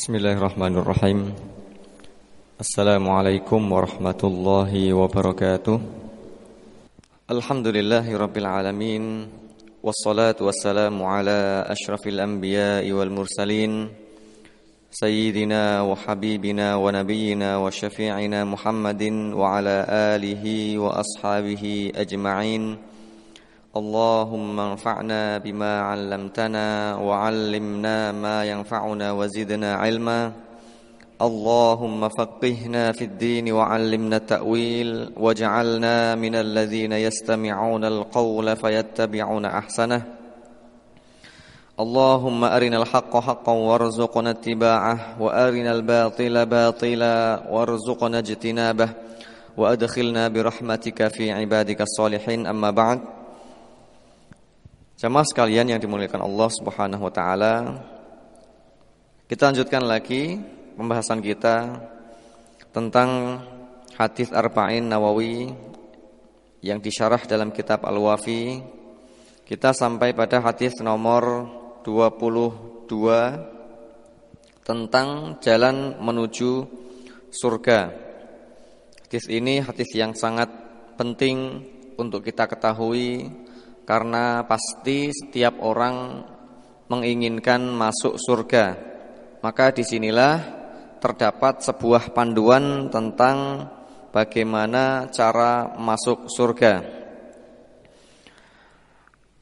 Bismillahirrahmanirrahim Assalamualaikum warahmatullahi wabarakatuh Alhamdulillahi rabbil alamin Wassalatu wassalamu ala ashrafil anbiya wal mursalin Sayyidina wa habibina wa nabiyina wa syafi'ina Muhammadin Wa ala alihi wa ashabihi ajma'in اللهم انفعنا بما علمتنا وعلمنا ما ينفعنا وزدنا علما اللهم فقهنا في الدين وعلمنا التأويل واجعلنا من الذين يستمعون القول فيتبعون أحسنه اللهم أرنا الحق حقا وارزقنا اتباعه وأرنا الباطل باطلا وارزقنا اجتنابه وأدخلنا برحمتك في عبادك الصالحين أما بعد Jamaah sekalian yang dimuliakan Allah Subhanahu wa taala, kita lanjutkan lagi pembahasan kita tentang hadis Arba'in Nawawi yang disyarah dalam kitab Al-Wafi. Kita sampai pada hadis nomor 22 tentang jalan menuju surga. Hadis ini hadis yang sangat penting untuk kita ketahui karena pasti setiap orang menginginkan masuk surga. Maka disinilah terdapat sebuah panduan tentang bagaimana cara masuk surga.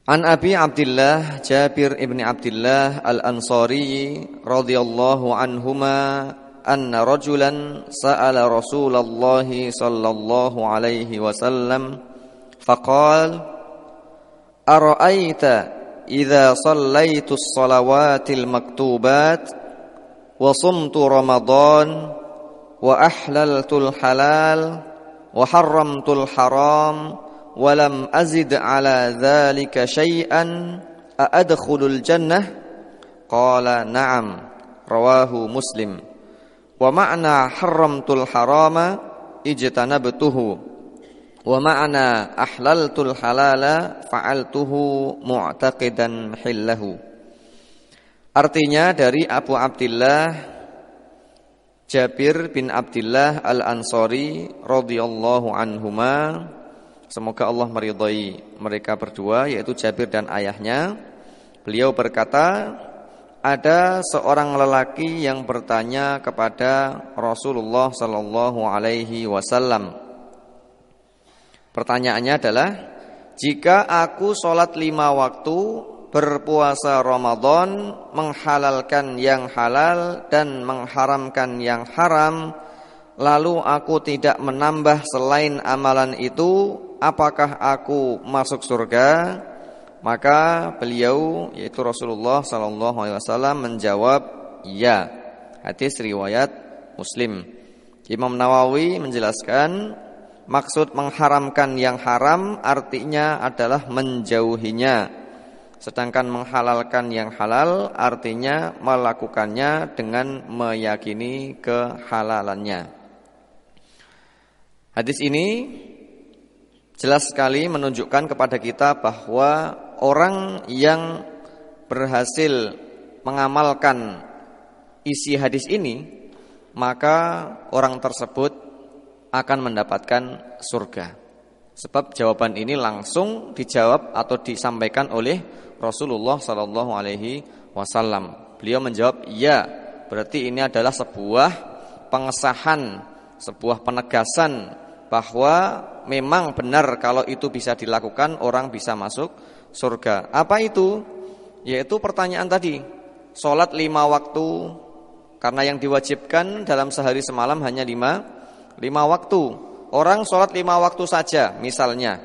An Abi Abdullah Jabir ibn Abdullah Al-Ansari radhiyallahu anhuma anna rajulan sa'ala Rasulullah sallallahu alaihi wasallam faqala أرأيت إذا صليت الصلوات المكتوبات وصمت رمضان وأحللت الحلال وحرمت الحرام ولم أزد على ذلك شيئا أأدخل الجنة قال نعم رواه مسلم ومعنى حرمت الحرام اجتنبته Wa ma'ana ahlaltul halala fa'altuhu mu'taqidan hillahu. Artinya dari Abu Abdullah Jabir bin Abdullah al Ansori radhiyallahu anhuma semoga Allah meridhai mereka berdua yaitu Jabir dan ayahnya beliau berkata ada seorang lelaki yang bertanya kepada Rasulullah shallallahu alaihi wasallam Pertanyaannya adalah Jika aku sholat lima waktu Berpuasa Ramadan Menghalalkan yang halal Dan mengharamkan yang haram Lalu aku tidak menambah selain amalan itu Apakah aku masuk surga? Maka beliau yaitu Rasulullah SAW menjawab Ya Hadis riwayat Muslim Imam Nawawi menjelaskan Maksud mengharamkan yang haram artinya adalah menjauhinya. Sedangkan menghalalkan yang halal artinya melakukannya dengan meyakini kehalalannya. Hadis ini jelas sekali menunjukkan kepada kita bahwa orang yang berhasil mengamalkan isi hadis ini, maka orang tersebut akan mendapatkan surga. Sebab jawaban ini langsung dijawab atau disampaikan oleh Rasulullah Sallallahu Alaihi Wasallam. Beliau menjawab, ya. Berarti ini adalah sebuah pengesahan, sebuah penegasan bahwa memang benar kalau itu bisa dilakukan orang bisa masuk surga. Apa itu? Yaitu pertanyaan tadi, sholat lima waktu karena yang diwajibkan dalam sehari semalam hanya lima lima waktu. Orang sholat lima waktu saja misalnya.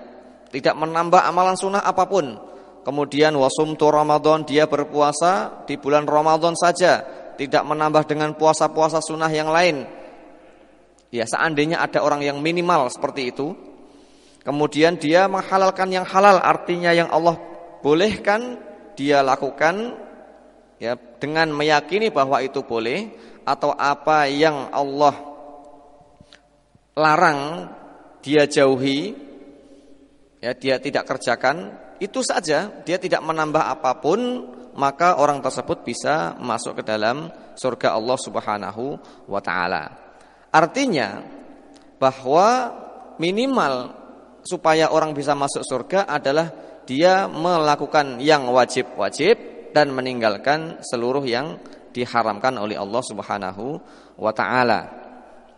Tidak menambah amalan sunnah apapun. Kemudian tu Ramadan dia berpuasa di bulan Ramadan saja. Tidak menambah dengan puasa-puasa sunnah yang lain. Ya seandainya ada orang yang minimal seperti itu. Kemudian dia menghalalkan yang halal artinya yang Allah bolehkan dia lakukan ya dengan meyakini bahwa itu boleh atau apa yang Allah larang, dia jauhi, ya dia tidak kerjakan, itu saja dia tidak menambah apapun, maka orang tersebut bisa masuk ke dalam surga Allah Subhanahu wa taala. Artinya bahwa minimal supaya orang bisa masuk surga adalah dia melakukan yang wajib-wajib dan meninggalkan seluruh yang diharamkan oleh Allah Subhanahu wa taala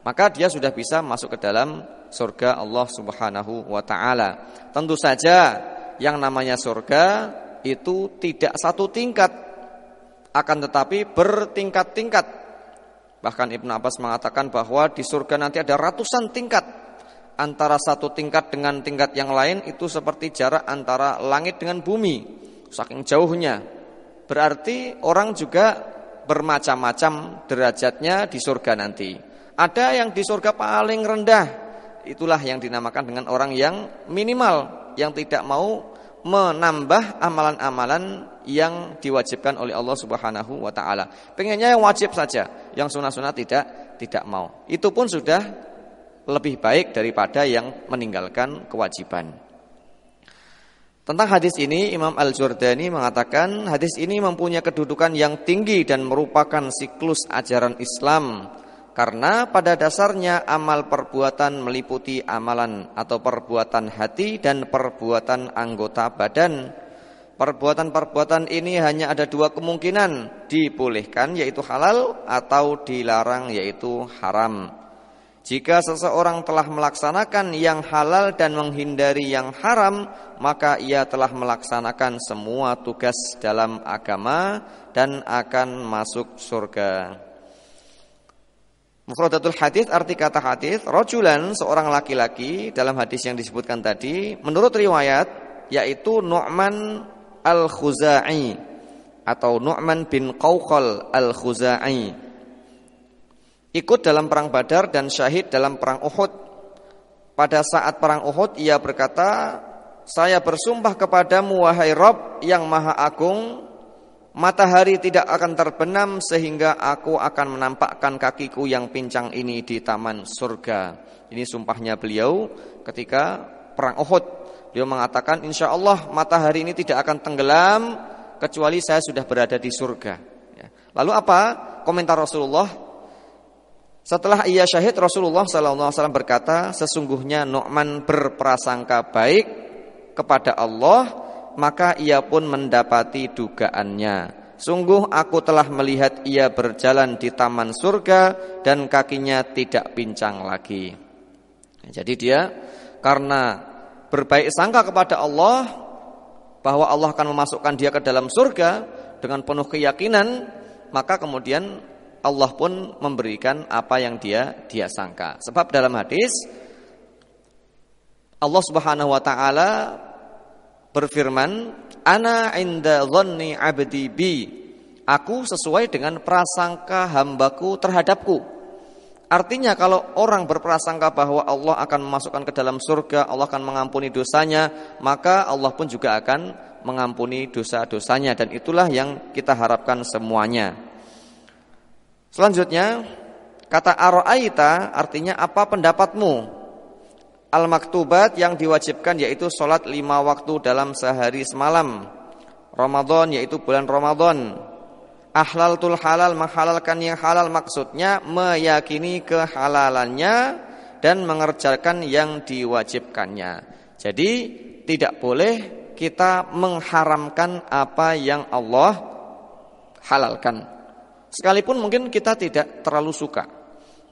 maka dia sudah bisa masuk ke dalam surga Allah Subhanahu wa taala. Tentu saja yang namanya surga itu tidak satu tingkat akan tetapi bertingkat-tingkat. Bahkan Ibnu Abbas mengatakan bahwa di surga nanti ada ratusan tingkat antara satu tingkat dengan tingkat yang lain itu seperti jarak antara langit dengan bumi, saking jauhnya. Berarti orang juga bermacam-macam derajatnya di surga nanti. Ada yang di surga paling rendah, itulah yang dinamakan dengan orang yang minimal, yang tidak mau menambah amalan-amalan yang diwajibkan oleh Allah Subhanahu wa taala. Pengennya yang wajib saja, yang sunnah sunah tidak tidak mau. Itu pun sudah lebih baik daripada yang meninggalkan kewajiban. Tentang hadis ini Imam al jurdani mengatakan hadis ini mempunyai kedudukan yang tinggi dan merupakan siklus ajaran Islam karena pada dasarnya amal perbuatan meliputi amalan atau perbuatan hati dan perbuatan anggota badan. Perbuatan-perbuatan ini hanya ada dua kemungkinan, dipulihkan, yaitu halal atau dilarang yaitu haram. Jika seseorang telah melaksanakan yang halal dan menghindari yang haram, maka ia telah melaksanakan semua tugas dalam agama dan akan masuk surga. Mufradatul hadis arti kata hadis rojulan seorang laki-laki dalam hadis yang disebutkan tadi menurut riwayat yaitu Nu'man al-Khuzai atau Nu'man bin Qawqal al-Khuzai ikut dalam perang Badar dan syahid dalam perang Uhud pada saat perang Uhud ia berkata saya bersumpah kepadamu wahai Rob yang maha agung Matahari tidak akan terbenam sehingga aku akan menampakkan kakiku yang pincang ini di taman surga. Ini sumpahnya beliau ketika perang Uhud. Beliau mengatakan, insya Allah matahari ini tidak akan tenggelam kecuali saya sudah berada di surga. Ya. Lalu apa komentar Rasulullah? Setelah ia syahid, Rasulullah SAW berkata, sesungguhnya Nu'man berprasangka baik kepada Allah maka ia pun mendapati dugaannya. Sungguh aku telah melihat ia berjalan di taman surga dan kakinya tidak pincang lagi. Jadi dia karena berbaik sangka kepada Allah bahwa Allah akan memasukkan dia ke dalam surga dengan penuh keyakinan, maka kemudian Allah pun memberikan apa yang dia dia sangka. Sebab dalam hadis Allah Subhanahu wa taala berfirman, "Ana inda dhanni 'abdi bi." Aku sesuai dengan prasangka hambaku terhadapku. Artinya kalau orang berprasangka bahwa Allah akan memasukkan ke dalam surga, Allah akan mengampuni dosanya, maka Allah pun juga akan mengampuni dosa-dosanya dan itulah yang kita harapkan semuanya. Selanjutnya, kata aroaita artinya apa pendapatmu? Al-maktubat yang diwajibkan yaitu sholat lima waktu dalam sehari semalam. Ramadan yaitu bulan Ramadan. tul halal menghalalkan yang halal maksudnya meyakini kehalalannya dan mengerjakan yang diwajibkannya. Jadi tidak boleh kita mengharamkan apa yang Allah halalkan. Sekalipun mungkin kita tidak terlalu suka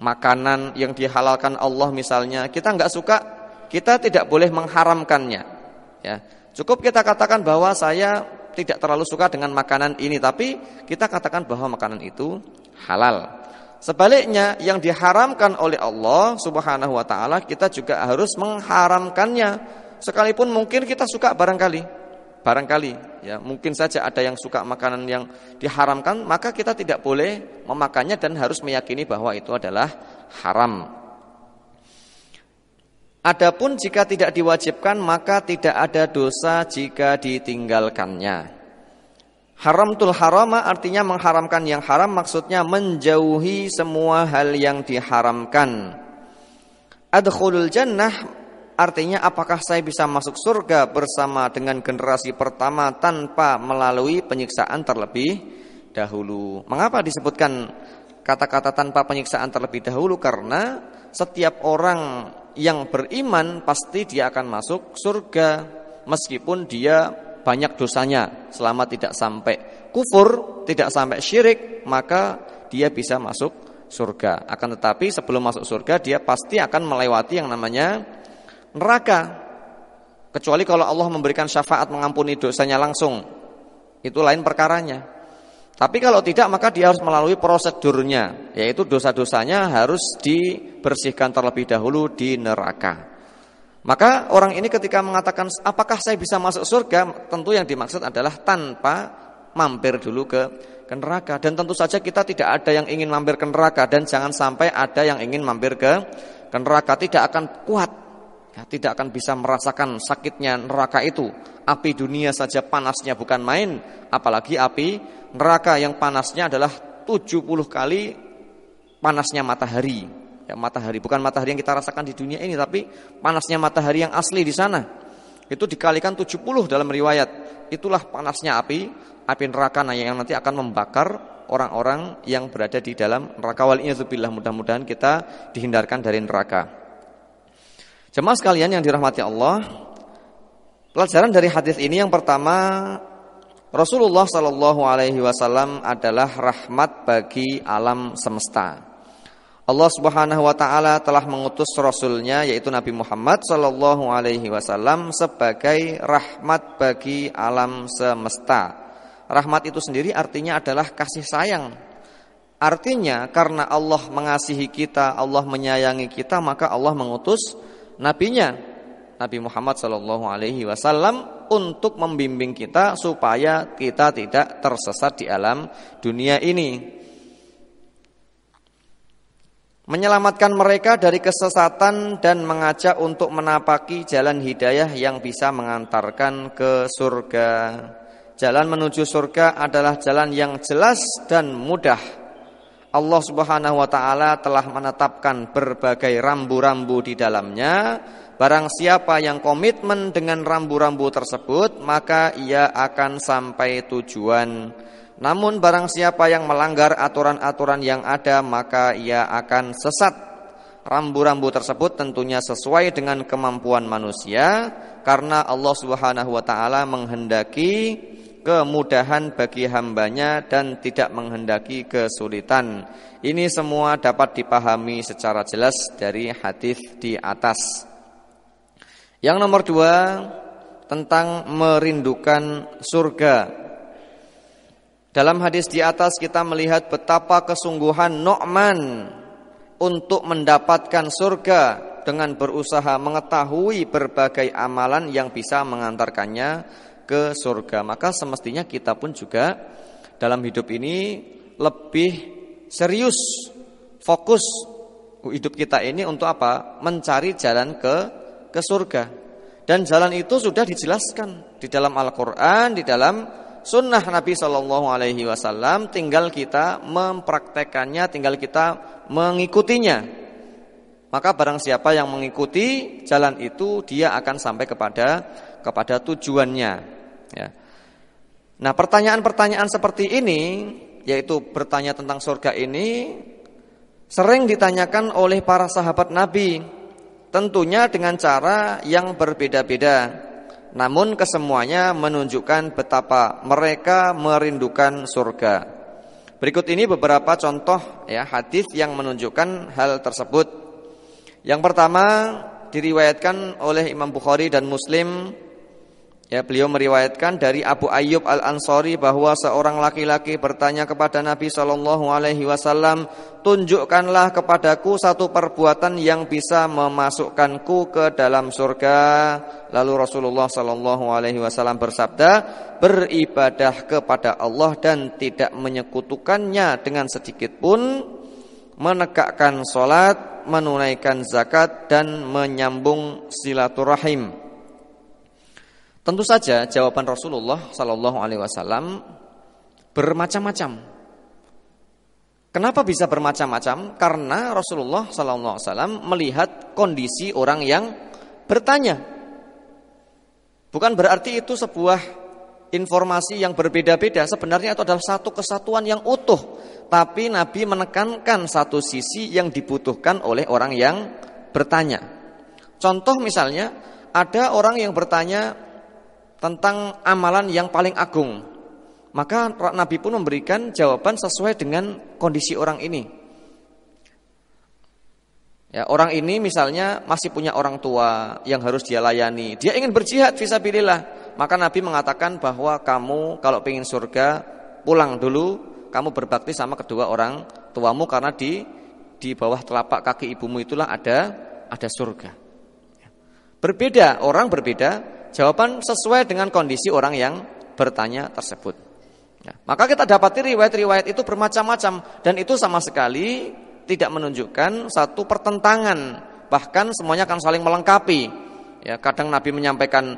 makanan yang dihalalkan Allah misalnya, kita nggak suka, kita tidak boleh mengharamkannya. Ya, cukup kita katakan bahwa saya tidak terlalu suka dengan makanan ini, tapi kita katakan bahwa makanan itu halal. Sebaliknya, yang diharamkan oleh Allah Subhanahu wa taala, kita juga harus mengharamkannya, sekalipun mungkin kita suka barangkali barangkali ya mungkin saja ada yang suka makanan yang diharamkan maka kita tidak boleh memakannya dan harus meyakini bahwa itu adalah haram. Adapun jika tidak diwajibkan maka tidak ada dosa jika ditinggalkannya. Haram tul harama artinya mengharamkan yang haram maksudnya menjauhi semua hal yang diharamkan. Adkhulul jannah Artinya apakah saya bisa masuk surga bersama dengan generasi pertama tanpa melalui penyiksaan terlebih dahulu. Mengapa disebutkan kata-kata tanpa penyiksaan terlebih dahulu? Karena setiap orang yang beriman pasti dia akan masuk surga meskipun dia banyak dosanya selama tidak sampai kufur, tidak sampai syirik, maka dia bisa masuk surga. Akan tetapi sebelum masuk surga dia pasti akan melewati yang namanya neraka. Kecuali kalau Allah memberikan syafaat mengampuni dosanya langsung. Itu lain perkaranya. Tapi kalau tidak maka dia harus melalui prosedurnya, yaitu dosa-dosanya harus dibersihkan terlebih dahulu di neraka. Maka orang ini ketika mengatakan apakah saya bisa masuk surga, tentu yang dimaksud adalah tanpa mampir dulu ke, ke neraka. Dan tentu saja kita tidak ada yang ingin mampir ke neraka dan jangan sampai ada yang ingin mampir ke, ke neraka. Tidak akan kuat ya, tidak akan bisa merasakan sakitnya neraka itu. Api dunia saja panasnya bukan main, apalagi api neraka yang panasnya adalah 70 kali panasnya matahari. Ya, matahari bukan matahari yang kita rasakan di dunia ini, tapi panasnya matahari yang asli di sana. Itu dikalikan 70 dalam riwayat. Itulah panasnya api, api neraka nah, yang nanti akan membakar orang-orang yang berada di dalam neraka. Wal mudah-mudahan kita dihindarkan dari neraka. Jemaah sekalian yang dirahmati Allah, pelajaran dari hadis ini yang pertama Rasulullah Shallallahu Alaihi Wasallam adalah rahmat bagi alam semesta. Allah Subhanahu Wa Taala telah mengutus Rasulnya yaitu Nabi Muhammad Shallallahu Alaihi Wasallam sebagai rahmat bagi alam semesta. Rahmat itu sendiri artinya adalah kasih sayang. Artinya karena Allah mengasihi kita, Allah menyayangi kita, maka Allah mengutus nabinya Nabi Muhammad Shallallahu alaihi wasallam untuk membimbing kita supaya kita tidak tersesat di alam dunia ini. Menyelamatkan mereka dari kesesatan dan mengajak untuk menapaki jalan hidayah yang bisa mengantarkan ke surga. Jalan menuju surga adalah jalan yang jelas dan mudah Allah Subhanahu wa taala telah menetapkan berbagai rambu-rambu di dalamnya. Barang siapa yang komitmen dengan rambu-rambu tersebut, maka ia akan sampai tujuan. Namun barang siapa yang melanggar aturan-aturan yang ada, maka ia akan sesat. Rambu-rambu tersebut tentunya sesuai dengan kemampuan manusia karena Allah Subhanahu wa taala menghendaki kemudahan bagi hambanya dan tidak menghendaki kesulitan. Ini semua dapat dipahami secara jelas dari hadis di atas. Yang nomor dua tentang merindukan surga. Dalam hadis di atas kita melihat betapa kesungguhan Nu'man untuk mendapatkan surga dengan berusaha mengetahui berbagai amalan yang bisa mengantarkannya ke surga. Maka semestinya kita pun juga dalam hidup ini lebih serius, fokus hidup kita ini untuk apa? Mencari jalan ke ke surga. Dan jalan itu sudah dijelaskan di dalam Al-Qur'an, di dalam sunnah Nabi Shallallahu alaihi wasallam, tinggal kita mempraktekannya, tinggal kita mengikutinya. Maka barang siapa yang mengikuti jalan itu dia akan sampai kepada kepada tujuannya. Ya. Nah pertanyaan-pertanyaan seperti ini, yaitu bertanya tentang surga ini, sering ditanyakan oleh para sahabat Nabi. Tentunya dengan cara yang berbeda-beda. Namun kesemuanya menunjukkan betapa mereka merindukan surga. Berikut ini beberapa contoh ya hadis yang menunjukkan hal tersebut. Yang pertama diriwayatkan oleh Imam Bukhari dan Muslim Ya, beliau meriwayatkan dari Abu Ayyub Al Ansori bahwa seorang laki-laki bertanya kepada Nabi Shallallahu Alaihi Wasallam, tunjukkanlah kepadaku satu perbuatan yang bisa memasukkanku ke dalam surga. Lalu Rasulullah Shallallahu Alaihi Wasallam bersabda, beribadah kepada Allah dan tidak menyekutukannya dengan sedikit pun, menegakkan solat, menunaikan zakat dan menyambung silaturahim. Tentu saja jawaban Rasulullah Sallallahu Alaihi Wasallam bermacam-macam. Kenapa bisa bermacam-macam? Karena Rasulullah Sallallahu Alaihi Wasallam melihat kondisi orang yang bertanya. Bukan berarti itu sebuah informasi yang berbeda-beda. Sebenarnya itu adalah satu kesatuan yang utuh. Tapi Nabi menekankan satu sisi yang dibutuhkan oleh orang yang bertanya. Contoh misalnya, ada orang yang bertanya, tentang amalan yang paling agung. Maka Nabi pun memberikan jawaban sesuai dengan kondisi orang ini. Ya, orang ini misalnya masih punya orang tua yang harus dia layani. Dia ingin berjihad visabilillah. Maka Nabi mengatakan bahwa kamu kalau ingin surga pulang dulu, kamu berbakti sama kedua orang tuamu karena di di bawah telapak kaki ibumu itulah ada ada surga. Ya. Berbeda orang berbeda Jawaban sesuai dengan kondisi orang yang bertanya tersebut. Ya, maka kita dapati riwayat-riwayat itu bermacam-macam dan itu sama sekali tidak menunjukkan satu pertentangan, bahkan semuanya akan saling melengkapi. Ya, kadang Nabi menyampaikan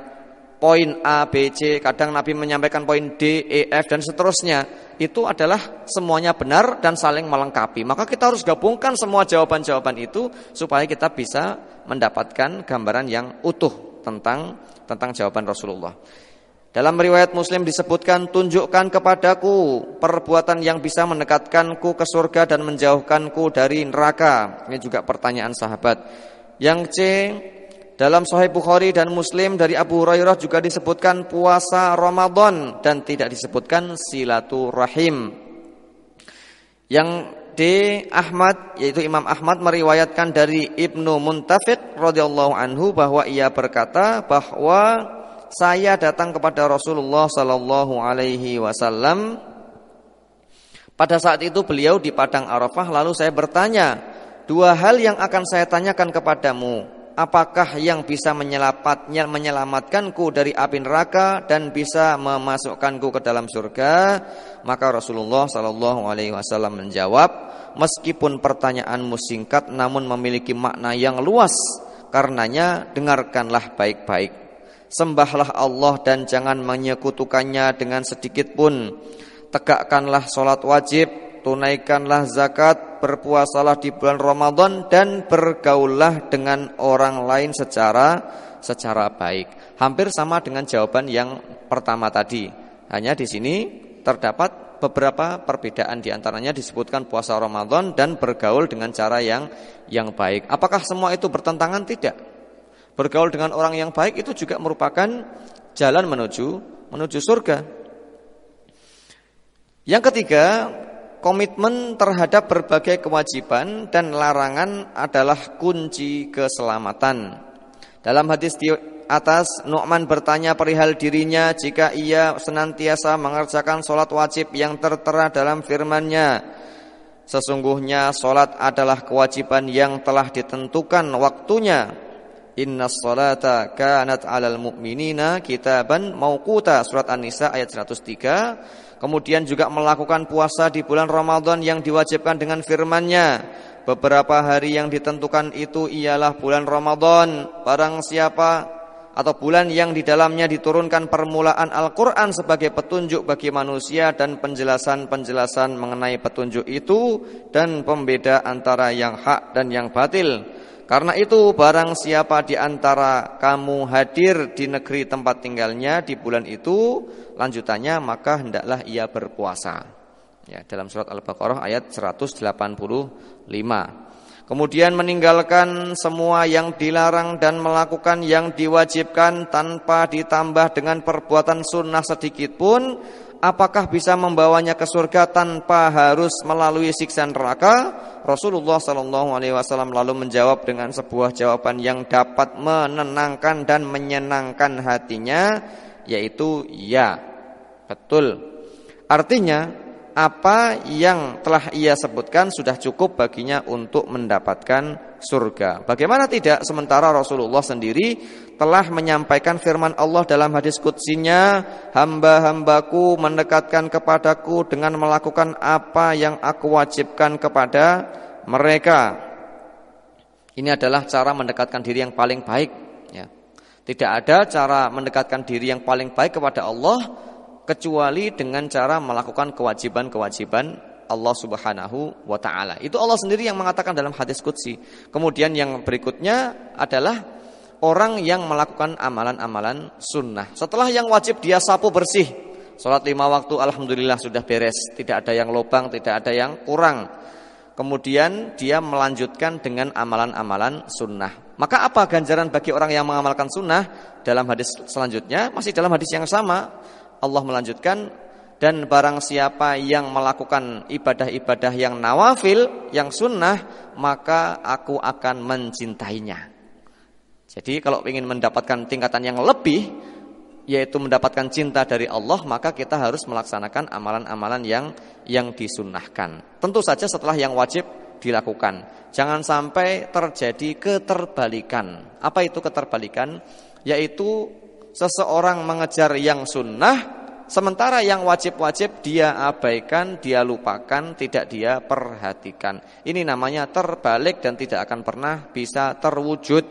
poin A, B, C, kadang Nabi menyampaikan poin D, E, F dan seterusnya. Itu adalah semuanya benar dan saling melengkapi. Maka kita harus gabungkan semua jawaban-jawaban itu supaya kita bisa mendapatkan gambaran yang utuh tentang tentang jawaban Rasulullah. Dalam riwayat Muslim disebutkan tunjukkan kepadaku perbuatan yang bisa mendekatkanku ke surga dan menjauhkanku dari neraka. Ini juga pertanyaan sahabat. Yang C dalam Sahih Bukhari dan Muslim dari Abu Hurairah juga disebutkan puasa Ramadan dan tidak disebutkan silaturahim. Yang D Ahmad yaitu Imam Ahmad meriwayatkan dari Ibnu Muntafiq radhiyallahu anhu bahwa ia berkata bahwa saya datang kepada Rasulullah sallallahu alaihi wasallam pada saat itu beliau di padang Arafah lalu saya bertanya dua hal yang akan saya tanyakan kepadamu apakah yang bisa menyelamatkanku dari api neraka dan bisa memasukkanku ke dalam surga maka Rasulullah Shallallahu alaihi wasallam menjawab meskipun pertanyaanmu singkat namun memiliki makna yang luas karenanya dengarkanlah baik-baik sembahlah Allah dan jangan menyekutukannya dengan sedikit pun tegakkanlah sholat wajib tunaikanlah zakat, berpuasalah di bulan Ramadan dan bergaullah dengan orang lain secara secara baik. Hampir sama dengan jawaban yang pertama tadi. Hanya di sini terdapat beberapa perbedaan di antaranya disebutkan puasa Ramadan dan bergaul dengan cara yang yang baik. Apakah semua itu bertentangan? Tidak. Bergaul dengan orang yang baik itu juga merupakan jalan menuju menuju surga. Yang ketiga, komitmen terhadap berbagai kewajiban dan larangan adalah kunci keselamatan. Dalam hadis di atas, Nu'man bertanya perihal dirinya jika ia senantiasa mengerjakan sholat wajib yang tertera dalam firmannya. Sesungguhnya sholat adalah kewajiban yang telah ditentukan waktunya Inna salata kanat alal mu'minina kitaban mauquta surat An-Nisa ayat 103 kemudian juga melakukan puasa di bulan Ramadan yang diwajibkan dengan firmannya beberapa hari yang ditentukan itu ialah bulan Ramadan barang siapa atau bulan yang di dalamnya diturunkan permulaan Al-Quran sebagai petunjuk bagi manusia dan penjelasan-penjelasan mengenai petunjuk itu dan pembeda antara yang hak dan yang batil. Karena itu barang siapa di antara kamu hadir di negeri tempat tinggalnya di bulan itu lanjutannya maka hendaklah ia berpuasa. Ya, dalam surat Al-Baqarah ayat 185. Kemudian meninggalkan semua yang dilarang dan melakukan yang diwajibkan tanpa ditambah dengan perbuatan sunnah sedikit pun apakah bisa membawanya ke surga tanpa harus melalui siksa neraka? Rasulullah Shallallahu Alaihi Wasallam lalu menjawab dengan sebuah jawaban yang dapat menenangkan dan menyenangkan hatinya, yaitu ya, betul. Artinya apa yang telah ia sebutkan sudah cukup baginya untuk mendapatkan surga. Bagaimana tidak sementara Rasulullah sendiri telah menyampaikan firman Allah dalam hadis kutsinya, hamba-hambaku mendekatkan kepadaku dengan melakukan apa yang aku wajibkan kepada mereka. Ini adalah cara mendekatkan diri yang paling baik. Ya. Tidak ada cara mendekatkan diri yang paling baik kepada Allah kecuali dengan cara melakukan kewajiban-kewajiban Allah Subhanahu wa taala. Itu Allah sendiri yang mengatakan dalam hadis qudsi. Kemudian yang berikutnya adalah orang yang melakukan amalan-amalan sunnah. Setelah yang wajib dia sapu bersih. Salat lima waktu alhamdulillah sudah beres, tidak ada yang lubang, tidak ada yang kurang. Kemudian dia melanjutkan dengan amalan-amalan sunnah. Maka apa ganjaran bagi orang yang mengamalkan sunnah? Dalam hadis selanjutnya, masih dalam hadis yang sama, Allah melanjutkan dan barang siapa yang melakukan ibadah-ibadah yang nawafil, yang sunnah, maka aku akan mencintainya. Jadi kalau ingin mendapatkan tingkatan yang lebih, yaitu mendapatkan cinta dari Allah, maka kita harus melaksanakan amalan-amalan yang yang disunnahkan. Tentu saja setelah yang wajib dilakukan. Jangan sampai terjadi keterbalikan. Apa itu keterbalikan? Yaitu seseorang mengejar yang sunnah Sementara yang wajib-wajib dia abaikan, dia lupakan, tidak dia perhatikan. Ini namanya terbalik dan tidak akan pernah bisa terwujud.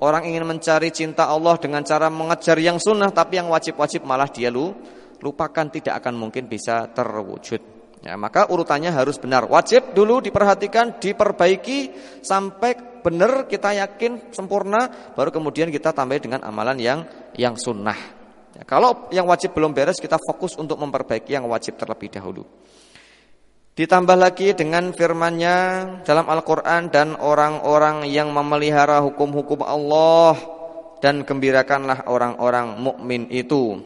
Orang ingin mencari cinta Allah dengan cara mengejar yang sunnah, tapi yang wajib-wajib malah dia lu, lupakan, tidak akan mungkin bisa terwujud. Ya, maka urutannya harus benar. Wajib dulu diperhatikan, diperbaiki sampai benar kita yakin sempurna, baru kemudian kita tambah dengan amalan yang yang sunnah. Ya, kalau yang wajib belum beres, kita fokus untuk memperbaiki yang wajib terlebih dahulu. Ditambah lagi dengan firman-Nya dalam Al-Qur'an dan orang-orang yang memelihara hukum-hukum Allah dan gembirakanlah orang-orang mukmin itu.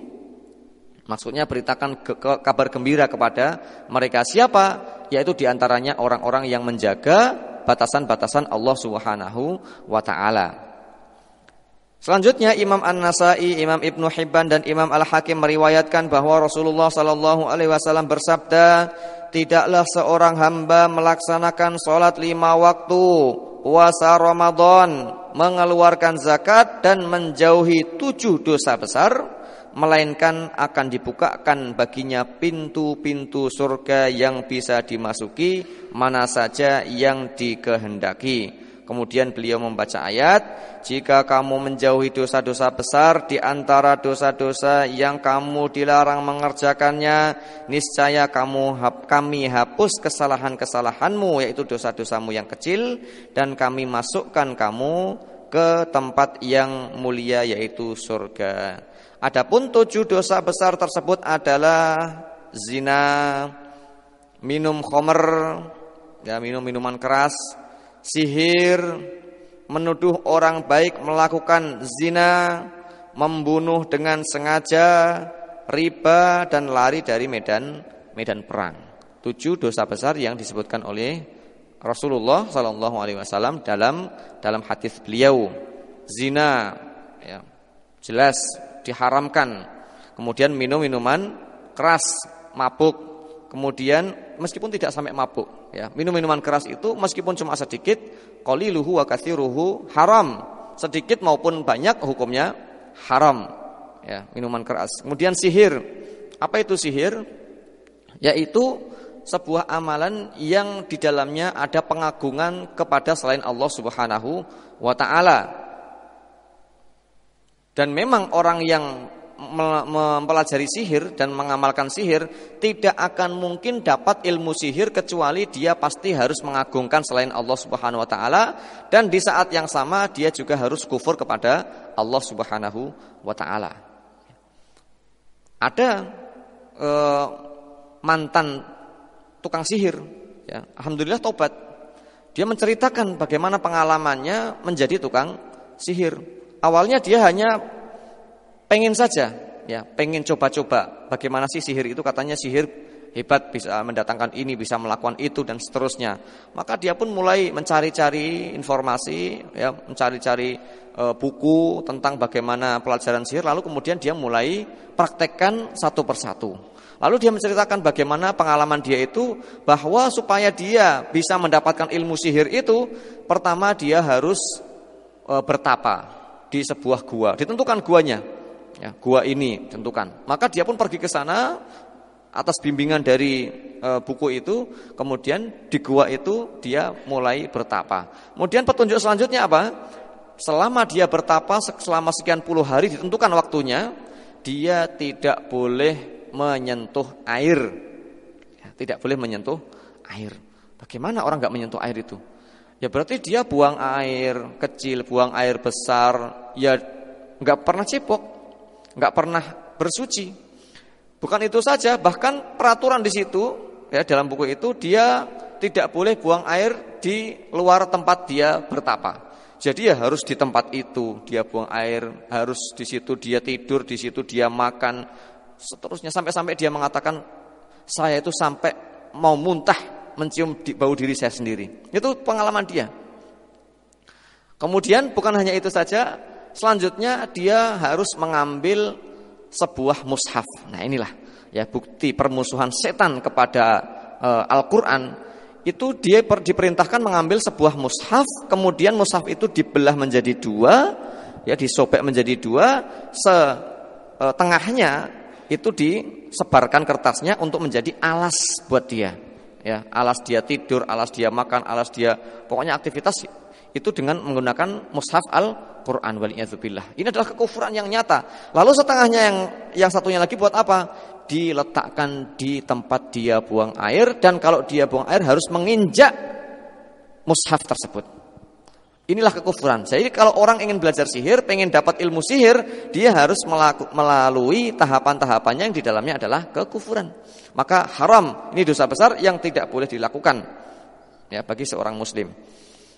Maksudnya beritakan ke ke kabar gembira kepada mereka siapa? Yaitu diantaranya orang-orang yang menjaga batasan-batasan Allah Subhanahu wa taala. Selanjutnya Imam An-Nasai, Imam Ibnu Hibban dan Imam Al-Hakim meriwayatkan bahwa Rasulullah sallallahu alaihi wasallam bersabda, "Tidaklah seorang hamba melaksanakan salat lima waktu, puasa Ramadan, mengeluarkan zakat dan menjauhi tujuh dosa besar, melainkan akan dibukakan baginya pintu-pintu surga yang bisa dimasuki mana saja yang dikehendaki." Kemudian beliau membaca ayat, "Jika kamu menjauhi dosa-dosa besar di antara dosa-dosa yang kamu dilarang mengerjakannya, niscaya kamu kami hapus kesalahan-kesalahanmu yaitu dosa-dosamu yang kecil dan kami masukkan kamu ke tempat yang mulia yaitu surga." Adapun tujuh dosa besar tersebut adalah zina, minum khomer, ya minum minuman keras, sihir, menuduh orang baik melakukan zina, membunuh dengan sengaja, riba dan lari dari medan medan perang. Tujuh dosa besar yang disebutkan oleh Rasulullah Sallallahu Alaihi Wasallam dalam dalam hadis beliau. Zina, ya, jelas diharamkan. Kemudian minum minuman keras, mabuk. Kemudian meskipun tidak sampai mabuk, ya minum minuman keras itu meskipun cuma sedikit koli luhu wa ruhu haram sedikit maupun banyak hukumnya haram ya minuman keras kemudian sihir apa itu sihir yaitu sebuah amalan yang di dalamnya ada pengagungan kepada selain Allah Subhanahu wa taala dan memang orang yang mempelajari sihir dan mengamalkan sihir tidak akan mungkin dapat ilmu sihir kecuali dia pasti harus mengagungkan selain Allah Subhanahu wa taala dan di saat yang sama dia juga harus kufur kepada Allah Subhanahu wa taala. Ada eh, mantan tukang sihir ya, alhamdulillah tobat. Dia menceritakan bagaimana pengalamannya menjadi tukang sihir. Awalnya dia hanya pengen saja, ya, pengen coba-coba bagaimana sih sihir itu katanya sihir hebat bisa mendatangkan ini, bisa melakukan itu dan seterusnya. Maka dia pun mulai mencari-cari informasi, ya, mencari-cari e, buku tentang bagaimana pelajaran sihir. Lalu kemudian dia mulai praktekkan satu persatu. Lalu dia menceritakan bagaimana pengalaman dia itu bahwa supaya dia bisa mendapatkan ilmu sihir itu, pertama dia harus e, bertapa di sebuah gua, ditentukan guanya ya, gua ini tentukan. Maka dia pun pergi ke sana atas bimbingan dari e, buku itu, kemudian di gua itu dia mulai bertapa. Kemudian petunjuk selanjutnya apa? Selama dia bertapa selama sekian puluh hari ditentukan waktunya, dia tidak boleh menyentuh air. Ya, tidak boleh menyentuh air. Bagaimana orang nggak menyentuh air itu? Ya berarti dia buang air kecil, buang air besar, ya nggak pernah cipok nggak pernah bersuci. Bukan itu saja, bahkan peraturan di situ ya dalam buku itu dia tidak boleh buang air di luar tempat dia bertapa. Jadi ya harus di tempat itu dia buang air, harus di situ dia tidur, di situ dia makan, seterusnya sampai-sampai dia mengatakan saya itu sampai mau muntah mencium di, bau diri saya sendiri. Itu pengalaman dia. Kemudian bukan hanya itu saja, selanjutnya dia harus mengambil sebuah mushaf. Nah, inilah ya bukti permusuhan setan kepada e, Al-Qur'an. Itu dia per, diperintahkan mengambil sebuah mushaf, kemudian mushaf itu dibelah menjadi dua, ya disobek menjadi dua, setengahnya eh, itu disebarkan kertasnya untuk menjadi alas buat dia ya alas dia tidur alas dia makan alas dia pokoknya aktivitas itu dengan menggunakan mushaf al Quran waliyadzubillah. Ini adalah kekufuran yang nyata. Lalu setengahnya yang yang satunya lagi buat apa? Diletakkan di tempat dia buang air dan kalau dia buang air harus menginjak mushaf tersebut. Inilah kekufuran. Jadi kalau orang ingin belajar sihir, pengen dapat ilmu sihir, dia harus melaku, melalui tahapan-tahapannya yang di dalamnya adalah kekufuran. Maka haram, ini dosa besar yang tidak boleh dilakukan ya bagi seorang muslim.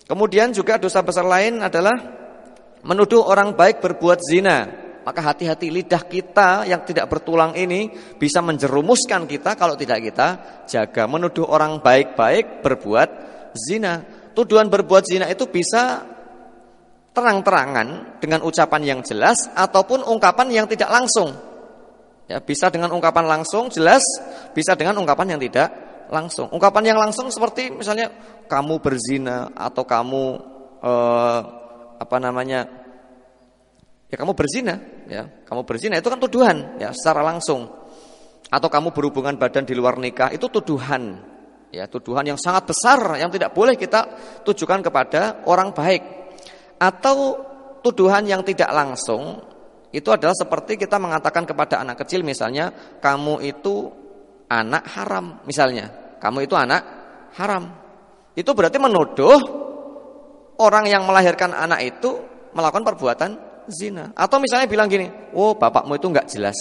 Kemudian juga dosa besar lain adalah menuduh orang baik berbuat zina. Maka hati-hati lidah kita yang tidak bertulang ini bisa menjerumuskan kita kalau tidak kita jaga menuduh orang baik-baik berbuat zina. Tuduhan berbuat zina itu bisa terang-terangan dengan ucapan yang jelas ataupun ungkapan yang tidak langsung. Ya, bisa dengan ungkapan langsung jelas, bisa dengan ungkapan yang tidak langsung. Ungkapan yang langsung seperti misalnya kamu berzina atau kamu eh, apa namanya ya kamu berzina ya kamu berzina itu kan tuduhan ya secara langsung atau kamu berhubungan badan di luar nikah itu tuduhan ya tuduhan yang sangat besar yang tidak boleh kita tujukan kepada orang baik atau tuduhan yang tidak langsung itu adalah seperti kita mengatakan kepada anak kecil misalnya kamu itu anak haram misalnya kamu itu anak haram itu berarti menuduh orang yang melahirkan anak itu melakukan perbuatan zina. Atau misalnya bilang gini, "Oh, bapakmu itu nggak jelas.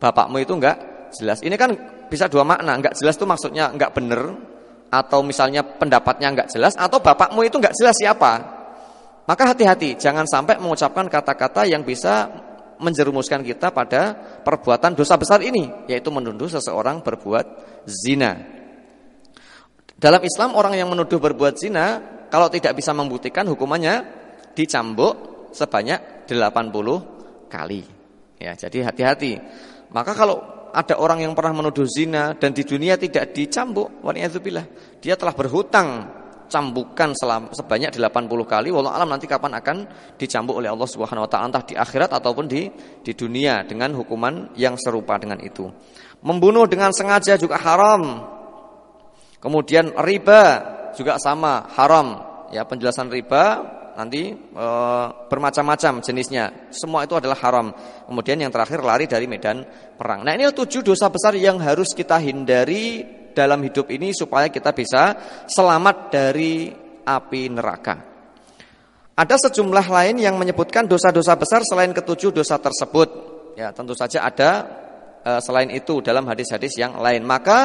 Bapakmu itu nggak jelas." Ini kan bisa dua makna. Nggak jelas itu maksudnya nggak benar atau misalnya pendapatnya nggak jelas atau bapakmu itu nggak jelas siapa. Maka hati-hati, jangan sampai mengucapkan kata-kata yang bisa menjerumuskan kita pada perbuatan dosa besar ini, yaitu menuduh seseorang berbuat zina. Dalam Islam orang yang menuduh berbuat zina kalau tidak bisa membuktikan hukumannya dicambuk sebanyak 80 kali. Ya, jadi hati-hati. Maka kalau ada orang yang pernah menuduh zina dan di dunia tidak dicambuk, waliyadzubillah, dia telah berhutang cambukan selama, sebanyak 80 kali walau alam nanti kapan akan dicambuk oleh Allah Subhanahu wa taala entah di akhirat ataupun di di dunia dengan hukuman yang serupa dengan itu. Membunuh dengan sengaja juga haram. Kemudian riba juga sama haram. Ya penjelasan riba nanti e, bermacam-macam jenisnya. Semua itu adalah haram. Kemudian yang terakhir lari dari medan perang. Nah ini tujuh dosa besar yang harus kita hindari dalam hidup ini supaya kita bisa selamat dari api neraka. Ada sejumlah lain yang menyebutkan dosa-dosa besar selain ketujuh dosa tersebut. Ya, tentu saja ada e, selain itu dalam hadis-hadis yang lain. Maka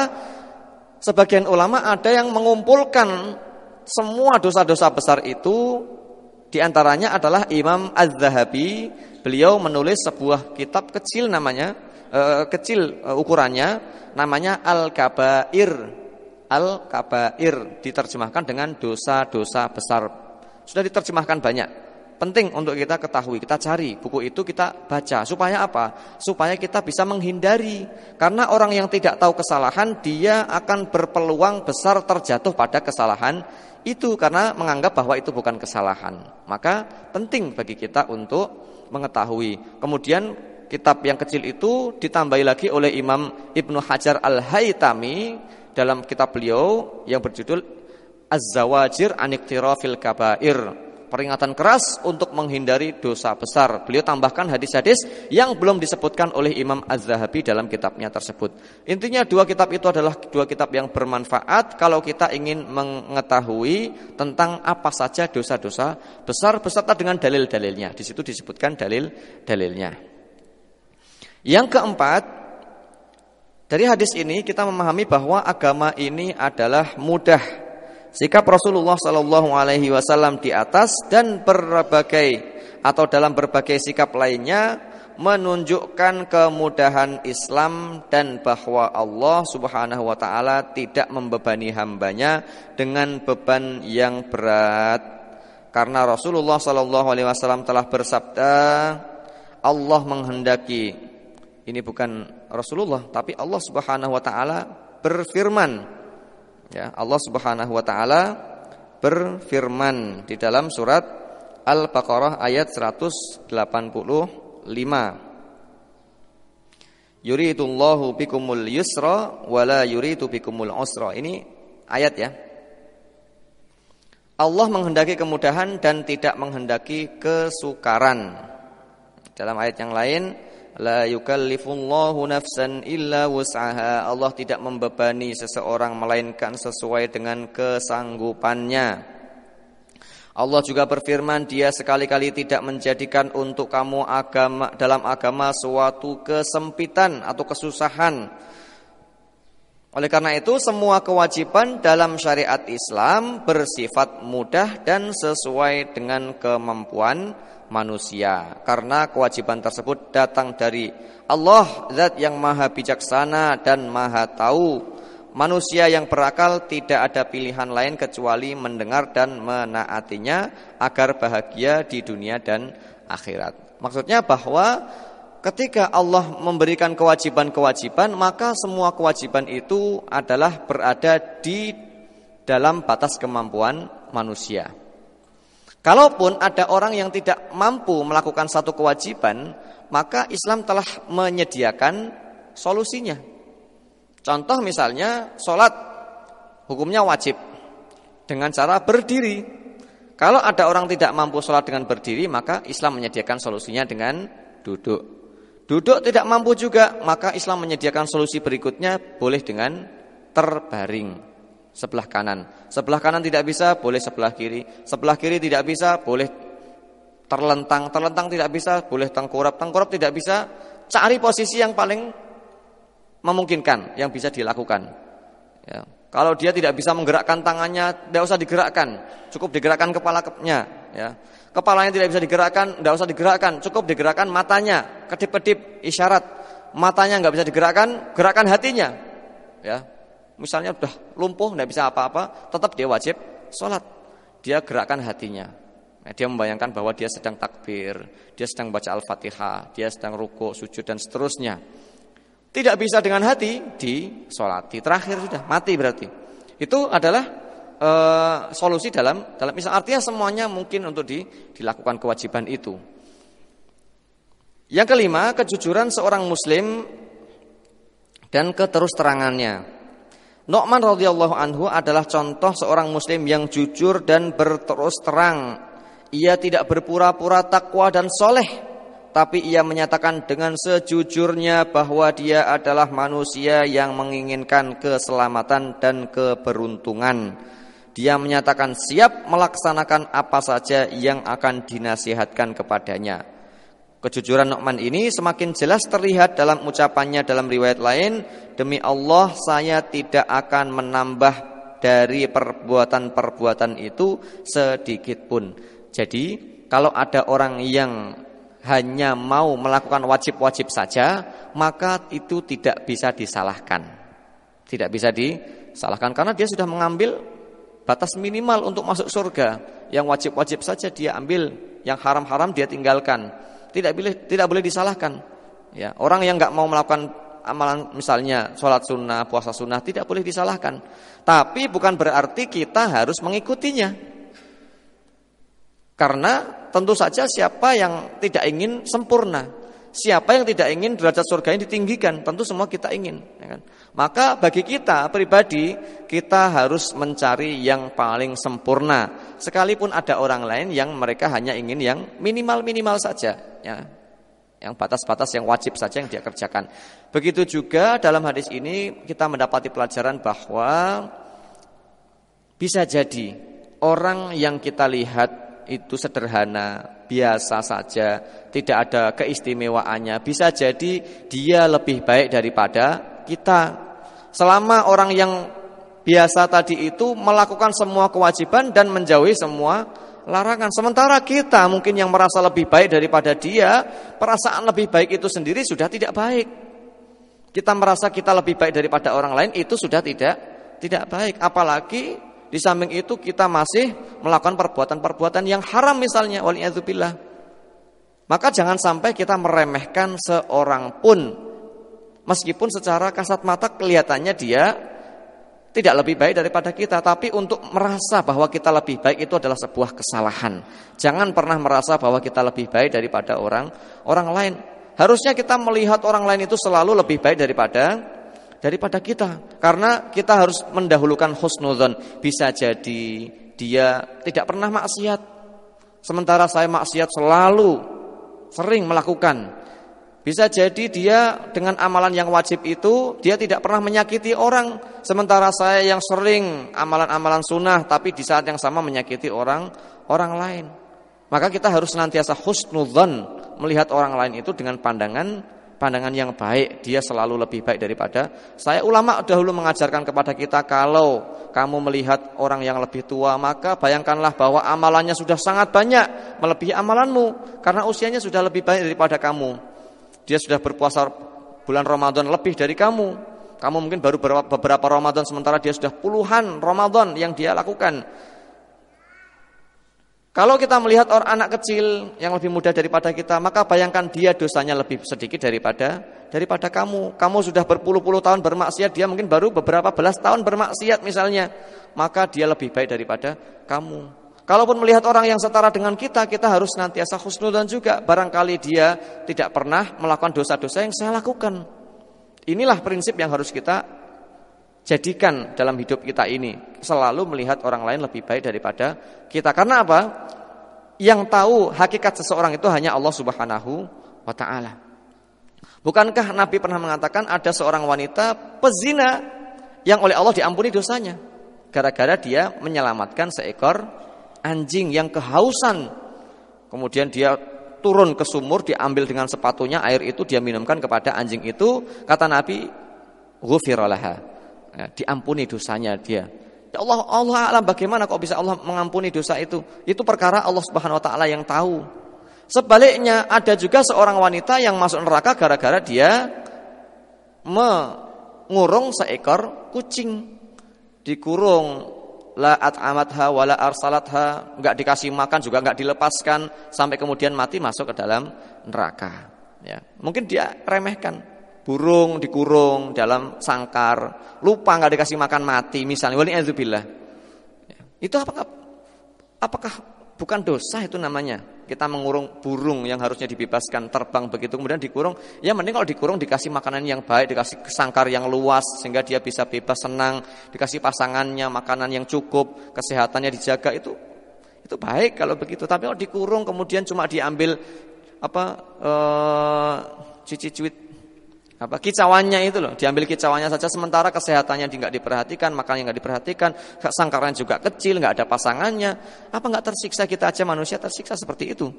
sebagian ulama ada yang mengumpulkan semua dosa-dosa besar itu di antaranya adalah Imam Az-Zahabi, beliau menulis sebuah kitab kecil namanya eh, kecil eh, ukurannya namanya Al-Kabair. Al-Kabair diterjemahkan dengan dosa-dosa besar. Sudah diterjemahkan banyak penting untuk kita ketahui, kita cari buku itu kita baca supaya apa? Supaya kita bisa menghindari karena orang yang tidak tahu kesalahan dia akan berpeluang besar terjatuh pada kesalahan itu karena menganggap bahwa itu bukan kesalahan. Maka penting bagi kita untuk mengetahui. Kemudian kitab yang kecil itu ditambahi lagi oleh Imam Ibnu Hajar Al-Haytami dalam kitab beliau yang berjudul Az-Zawajir Aniktirafil Kabair peringatan keras untuk menghindari dosa besar. Beliau tambahkan hadis-hadis yang belum disebutkan oleh Imam Az-Zahabi dalam kitabnya tersebut. Intinya dua kitab itu adalah dua kitab yang bermanfaat kalau kita ingin mengetahui tentang apa saja dosa-dosa besar beserta dengan dalil-dalilnya. Di situ disebutkan dalil-dalilnya. Yang keempat, dari hadis ini kita memahami bahwa agama ini adalah mudah Sikap Rasulullah Shallallahu Alaihi Wasallam di atas dan berbagai atau dalam berbagai sikap lainnya menunjukkan kemudahan Islam dan bahwa Allah Subhanahu wa taala tidak membebani hambanya dengan beban yang berat. Karena Rasulullah sallallahu alaihi wasallam telah bersabda, Allah menghendaki. Ini bukan Rasulullah, tapi Allah Subhanahu wa taala berfirman, Ya, Allah Subhanahu wa taala berfirman di dalam surat Al-Baqarah ayat 185. Yuridullahu bikumul yusra wala yuridu bikumul usra. Ini ayat ya. Allah menghendaki kemudahan dan tidak menghendaki kesukaran. Dalam ayat yang lain, La yukallifullahu nafsan illa wus'aha. Allah tidak membebani seseorang melainkan sesuai dengan kesanggupannya. Allah juga berfirman, Dia sekali-kali tidak menjadikan untuk kamu agama dalam agama suatu kesempitan atau kesusahan. Oleh karena itu, semua kewajiban dalam syariat Islam bersifat mudah dan sesuai dengan kemampuan manusia karena kewajiban tersebut datang dari Allah zat yang maha bijaksana dan maha tahu manusia yang berakal tidak ada pilihan lain kecuali mendengar dan menaatinya agar bahagia di dunia dan akhirat maksudnya bahwa ketika Allah memberikan kewajiban-kewajiban maka semua kewajiban itu adalah berada di dalam batas kemampuan manusia Kalaupun ada orang yang tidak mampu melakukan satu kewajiban, maka Islam telah menyediakan solusinya. Contoh misalnya sholat hukumnya wajib dengan cara berdiri. Kalau ada orang tidak mampu sholat dengan berdiri, maka Islam menyediakan solusinya dengan duduk. Duduk tidak mampu juga, maka Islam menyediakan solusi berikutnya boleh dengan terbaring sebelah kanan. Sebelah kanan tidak bisa, boleh sebelah kiri. Sebelah kiri tidak bisa, boleh terlentang. Terlentang tidak bisa, boleh tengkurap. Tengkurap tidak bisa, cari posisi yang paling memungkinkan, yang bisa dilakukan. Ya. Kalau dia tidak bisa menggerakkan tangannya, tidak usah digerakkan. Cukup digerakkan kepalanya. Ya. Kepalanya tidak bisa digerakkan, tidak usah digerakkan. Cukup digerakkan matanya, kedip-kedip, isyarat. Matanya nggak bisa digerakkan, gerakan hatinya. Ya, misalnya sudah lumpuh tidak bisa apa-apa tetap dia wajib sholat dia gerakkan hatinya nah, dia membayangkan bahwa dia sedang takbir dia sedang baca al-fatihah dia sedang ruko sujud dan seterusnya tidak bisa dengan hati di di terakhir sudah mati berarti itu adalah e, solusi dalam dalam misal artinya semuanya mungkin untuk di, dilakukan kewajiban itu yang kelima kejujuran seorang muslim dan keterus terangannya Nokman radhiyallahu anhu adalah contoh seorang muslim yang jujur dan berterus terang. Ia tidak berpura-pura takwa dan soleh, tapi ia menyatakan dengan sejujurnya bahwa dia adalah manusia yang menginginkan keselamatan dan keberuntungan. Dia menyatakan siap melaksanakan apa saja yang akan dinasihatkan kepadanya. Kejujuran Nu'man ini semakin jelas terlihat dalam ucapannya dalam riwayat lain, demi Allah saya tidak akan menambah dari perbuatan-perbuatan itu sedikit pun. Jadi, kalau ada orang yang hanya mau melakukan wajib-wajib saja, maka itu tidak bisa disalahkan. Tidak bisa disalahkan karena dia sudah mengambil batas minimal untuk masuk surga. Yang wajib-wajib saja dia ambil, yang haram-haram dia tinggalkan tidak boleh tidak boleh disalahkan. Ya, orang yang nggak mau melakukan amalan misalnya sholat sunnah, puasa sunnah tidak boleh disalahkan. Tapi bukan berarti kita harus mengikutinya. Karena tentu saja siapa yang tidak ingin sempurna Siapa yang tidak ingin derajat surga ini ditinggikan? Tentu semua kita ingin. Ya kan? Maka bagi kita pribadi, kita harus mencari yang paling sempurna. Sekalipun ada orang lain yang mereka hanya ingin yang minimal-minimal saja. Ya. Yang batas-batas yang wajib saja yang dia kerjakan. Begitu juga dalam hadis ini kita mendapati pelajaran bahwa bisa jadi orang yang kita lihat itu sederhana, biasa saja, tidak ada keistimewaannya. Bisa jadi dia lebih baik daripada kita. Selama orang yang biasa tadi itu melakukan semua kewajiban dan menjauhi semua larangan. Sementara kita mungkin yang merasa lebih baik daripada dia, perasaan lebih baik itu sendiri sudah tidak baik. Kita merasa kita lebih baik daripada orang lain itu sudah tidak tidak baik. Apalagi di samping itu kita masih melakukan perbuatan-perbuatan yang haram misalnya waliyadzubillah. Maka jangan sampai kita meremehkan seorang pun. Meskipun secara kasat mata kelihatannya dia tidak lebih baik daripada kita, tapi untuk merasa bahwa kita lebih baik itu adalah sebuah kesalahan. Jangan pernah merasa bahwa kita lebih baik daripada orang orang lain. Harusnya kita melihat orang lain itu selalu lebih baik daripada daripada kita karena kita harus mendahulukan husnuzon bisa jadi dia tidak pernah maksiat sementara saya maksiat selalu sering melakukan bisa jadi dia dengan amalan yang wajib itu dia tidak pernah menyakiti orang sementara saya yang sering amalan-amalan sunnah tapi di saat yang sama menyakiti orang orang lain maka kita harus senantiasa husnuzon melihat orang lain itu dengan pandangan pandangan yang baik, dia selalu lebih baik daripada saya. Ulama dahulu mengajarkan kepada kita kalau kamu melihat orang yang lebih tua, maka bayangkanlah bahwa amalannya sudah sangat banyak, melebihi amalanmu karena usianya sudah lebih banyak daripada kamu. Dia sudah berpuasa bulan Ramadan lebih dari kamu. Kamu mungkin baru beberapa Ramadan sementara dia sudah puluhan Ramadan yang dia lakukan. Kalau kita melihat orang anak kecil yang lebih muda daripada kita, maka bayangkan dia dosanya lebih sedikit daripada daripada kamu. Kamu sudah berpuluh-puluh tahun bermaksiat, dia mungkin baru beberapa belas tahun bermaksiat misalnya, maka dia lebih baik daripada kamu. Kalaupun melihat orang yang setara dengan kita, kita harus nantiasa dan juga. Barangkali dia tidak pernah melakukan dosa-dosa yang saya lakukan. Inilah prinsip yang harus kita jadikan dalam hidup kita ini selalu melihat orang lain lebih baik daripada kita. Karena apa? Yang tahu hakikat seseorang itu hanya Allah Subhanahu wa taala. Bukankah Nabi pernah mengatakan ada seorang wanita pezina yang oleh Allah diampuni dosanya gara-gara dia menyelamatkan seekor anjing yang kehausan. Kemudian dia turun ke sumur diambil dengan sepatunya air itu dia minumkan kepada anjing itu kata Nabi ghufiralaha ya, diampuni dosanya dia. Ya Allah, Allah alam bagaimana kok bisa Allah mengampuni dosa itu? Itu perkara Allah Subhanahu wa taala yang tahu. Sebaliknya ada juga seorang wanita yang masuk neraka gara-gara dia mengurung seekor kucing. Dikurung la at'amatha wala arsalatha, enggak dikasih makan juga enggak dilepaskan sampai kemudian mati masuk ke dalam neraka. Ya, mungkin dia remehkan burung dikurung dalam sangkar, lupa nggak dikasih makan mati misalnya, wali azubillah. Itu apakah apakah bukan dosa itu namanya? Kita mengurung burung yang harusnya dibebaskan terbang begitu kemudian dikurung. Ya mending kalau dikurung dikasih makanan yang baik, dikasih sangkar yang luas sehingga dia bisa bebas senang, dikasih pasangannya makanan yang cukup, kesehatannya dijaga itu itu baik kalau begitu. Tapi kalau dikurung kemudian cuma diambil apa eh cuit apa kicauannya itu loh diambil kicauannya saja sementara kesehatannya nggak diperhatikan makanya nggak diperhatikan sangkaran juga kecil nggak ada pasangannya apa nggak tersiksa kita aja manusia tersiksa seperti itu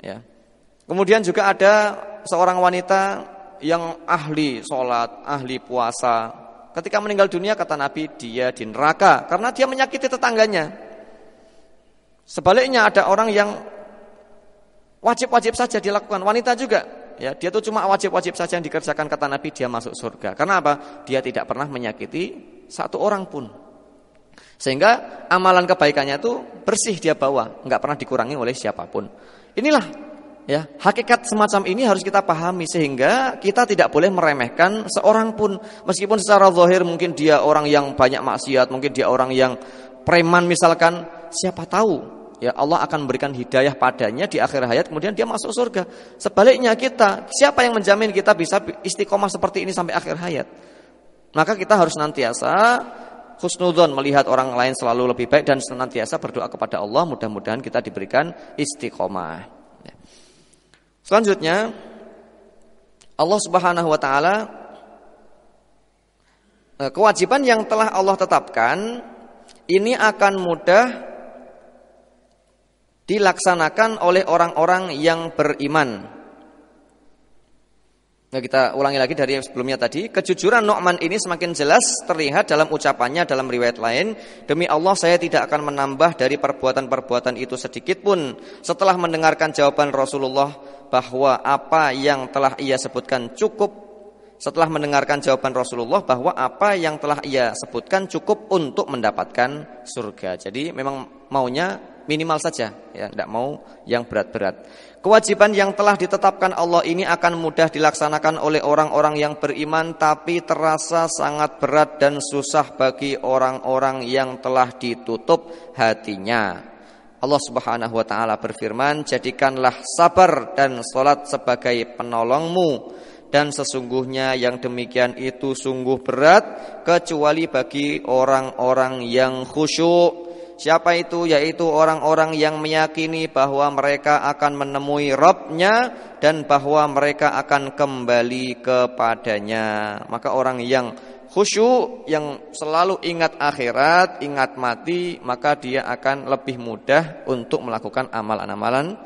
ya kemudian juga ada seorang wanita yang ahli sholat ahli puasa ketika meninggal dunia kata Nabi dia di neraka karena dia menyakiti tetangganya sebaliknya ada orang yang wajib-wajib saja dilakukan wanita juga ya dia tuh cuma wajib-wajib saja yang dikerjakan kata Nabi dia masuk surga. Karena apa? Dia tidak pernah menyakiti satu orang pun. Sehingga amalan kebaikannya itu bersih dia bawa, nggak pernah dikurangi oleh siapapun. Inilah ya, hakikat semacam ini harus kita pahami sehingga kita tidak boleh meremehkan seorang pun meskipun secara zahir mungkin dia orang yang banyak maksiat, mungkin dia orang yang preman misalkan, siapa tahu ya Allah akan memberikan hidayah padanya di akhir hayat kemudian dia masuk surga. Sebaliknya kita, siapa yang menjamin kita bisa istiqomah seperti ini sampai akhir hayat? Maka kita harus nantiasa khusnudon melihat orang lain selalu lebih baik dan senantiasa berdoa kepada Allah mudah-mudahan kita diberikan istiqomah. Ya. Selanjutnya Allah Subhanahu wa taala eh, kewajiban yang telah Allah tetapkan ini akan mudah dilaksanakan oleh orang-orang yang beriman. Nah, kita ulangi lagi dari yang sebelumnya tadi. Kejujuran Nu'man ini semakin jelas terlihat dalam ucapannya dalam riwayat lain. Demi Allah saya tidak akan menambah dari perbuatan-perbuatan itu sedikit pun. Setelah mendengarkan jawaban Rasulullah bahwa apa yang telah ia sebutkan cukup. Setelah mendengarkan jawaban Rasulullah bahwa apa yang telah ia sebutkan cukup untuk mendapatkan surga. Jadi memang maunya minimal saja, ya tidak mau yang berat-berat. Kewajiban yang telah ditetapkan Allah ini akan mudah dilaksanakan oleh orang-orang yang beriman tapi terasa sangat berat dan susah bagi orang-orang yang telah ditutup hatinya. Allah Subhanahu wa taala berfirman, "Jadikanlah sabar dan sholat sebagai penolongmu." dan sesungguhnya yang demikian itu sungguh berat kecuali bagi orang-orang yang khusyuk Siapa itu? Yaitu orang-orang yang meyakini bahwa mereka akan menemui Robnya dan bahwa mereka akan kembali kepadanya. Maka orang yang khusyuk, yang selalu ingat akhirat, ingat mati, maka dia akan lebih mudah untuk melakukan amalan-amalan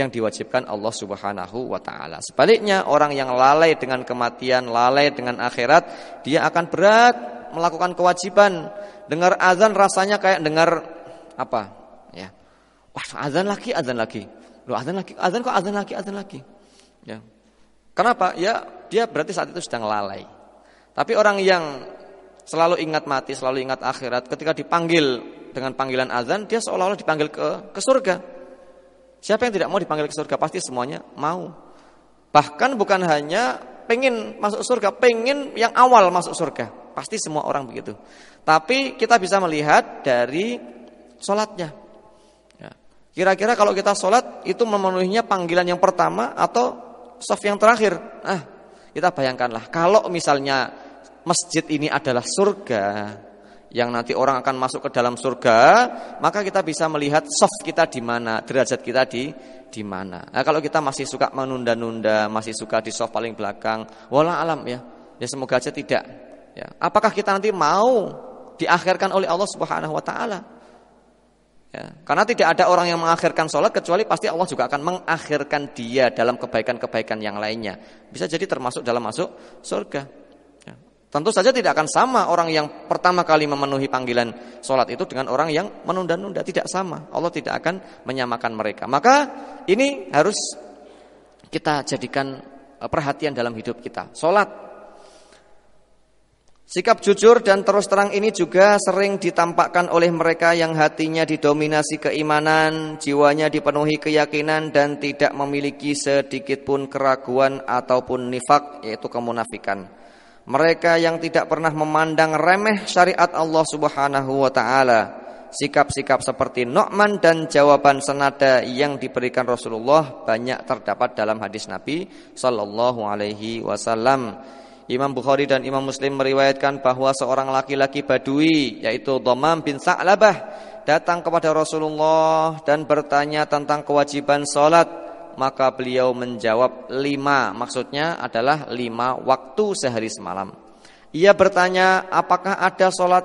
yang diwajibkan Allah Subhanahu wa taala. Sebaliknya, orang yang lalai dengan kematian, lalai dengan akhirat, dia akan berat melakukan kewajiban dengar azan rasanya kayak dengar apa? Ya. Wah, azan lagi, azan lagi. Loh, azan lagi, azan kok azan lagi, azan lagi. Ya. Kenapa? Ya, dia berarti saat itu sedang lalai. Tapi orang yang selalu ingat mati, selalu ingat akhirat, ketika dipanggil dengan panggilan azan, dia seolah-olah dipanggil ke ke surga. Siapa yang tidak mau dipanggil ke surga? Pasti semuanya mau. Bahkan bukan hanya pengen masuk surga, pengen yang awal masuk surga. Pasti semua orang begitu. Tapi kita bisa melihat dari sholatnya. Ya. Kira-kira kalau kita sholat itu memenuhinya panggilan yang pertama atau soft yang terakhir. nah kita bayangkanlah kalau misalnya masjid ini adalah surga yang nanti orang akan masuk ke dalam surga, maka kita bisa melihat soft kita di mana, derajat kita di di mana. Nah, kalau kita masih suka menunda-nunda, masih suka di soft paling belakang, wala alam ya. Ya semoga aja tidak. Ya. Apakah kita nanti mau diakhirkan oleh Allah Subhanahu wa taala? Ya. Karena tidak ada orang yang mengakhirkan sholat kecuali pasti Allah juga akan mengakhirkan dia dalam kebaikan-kebaikan yang lainnya. Bisa jadi termasuk dalam masuk surga. Tentu saja tidak akan sama orang yang pertama kali memenuhi panggilan sholat itu dengan orang yang menunda-nunda. Tidak sama. Allah tidak akan menyamakan mereka. Maka ini harus kita jadikan eh, perhatian dalam hidup kita. Sholat. Sikap jujur dan terus terang ini juga sering ditampakkan oleh mereka yang hatinya didominasi keimanan, jiwanya dipenuhi keyakinan dan tidak memiliki sedikitpun keraguan ataupun nifak yaitu kemunafikan mereka yang tidak pernah memandang remeh syariat Allah Subhanahu wa taala. Sikap-sikap seperti nokman dan jawaban senada yang diberikan Rasulullah banyak terdapat dalam hadis Nabi sallallahu alaihi wasallam. Imam Bukhari dan Imam Muslim meriwayatkan bahwa seorang laki-laki Badui yaitu Dhamam bin Sa'labah datang kepada Rasulullah dan bertanya tentang kewajiban salat maka beliau menjawab lima maksudnya adalah lima waktu sehari semalam ia bertanya apakah ada sholat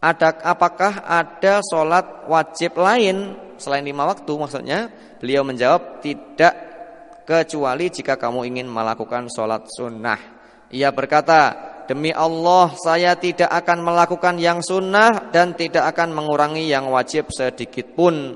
ada apakah ada sholat wajib lain selain lima waktu maksudnya beliau menjawab tidak kecuali jika kamu ingin melakukan sholat sunnah ia berkata Demi Allah saya tidak akan melakukan yang sunnah dan tidak akan mengurangi yang wajib sedikit pun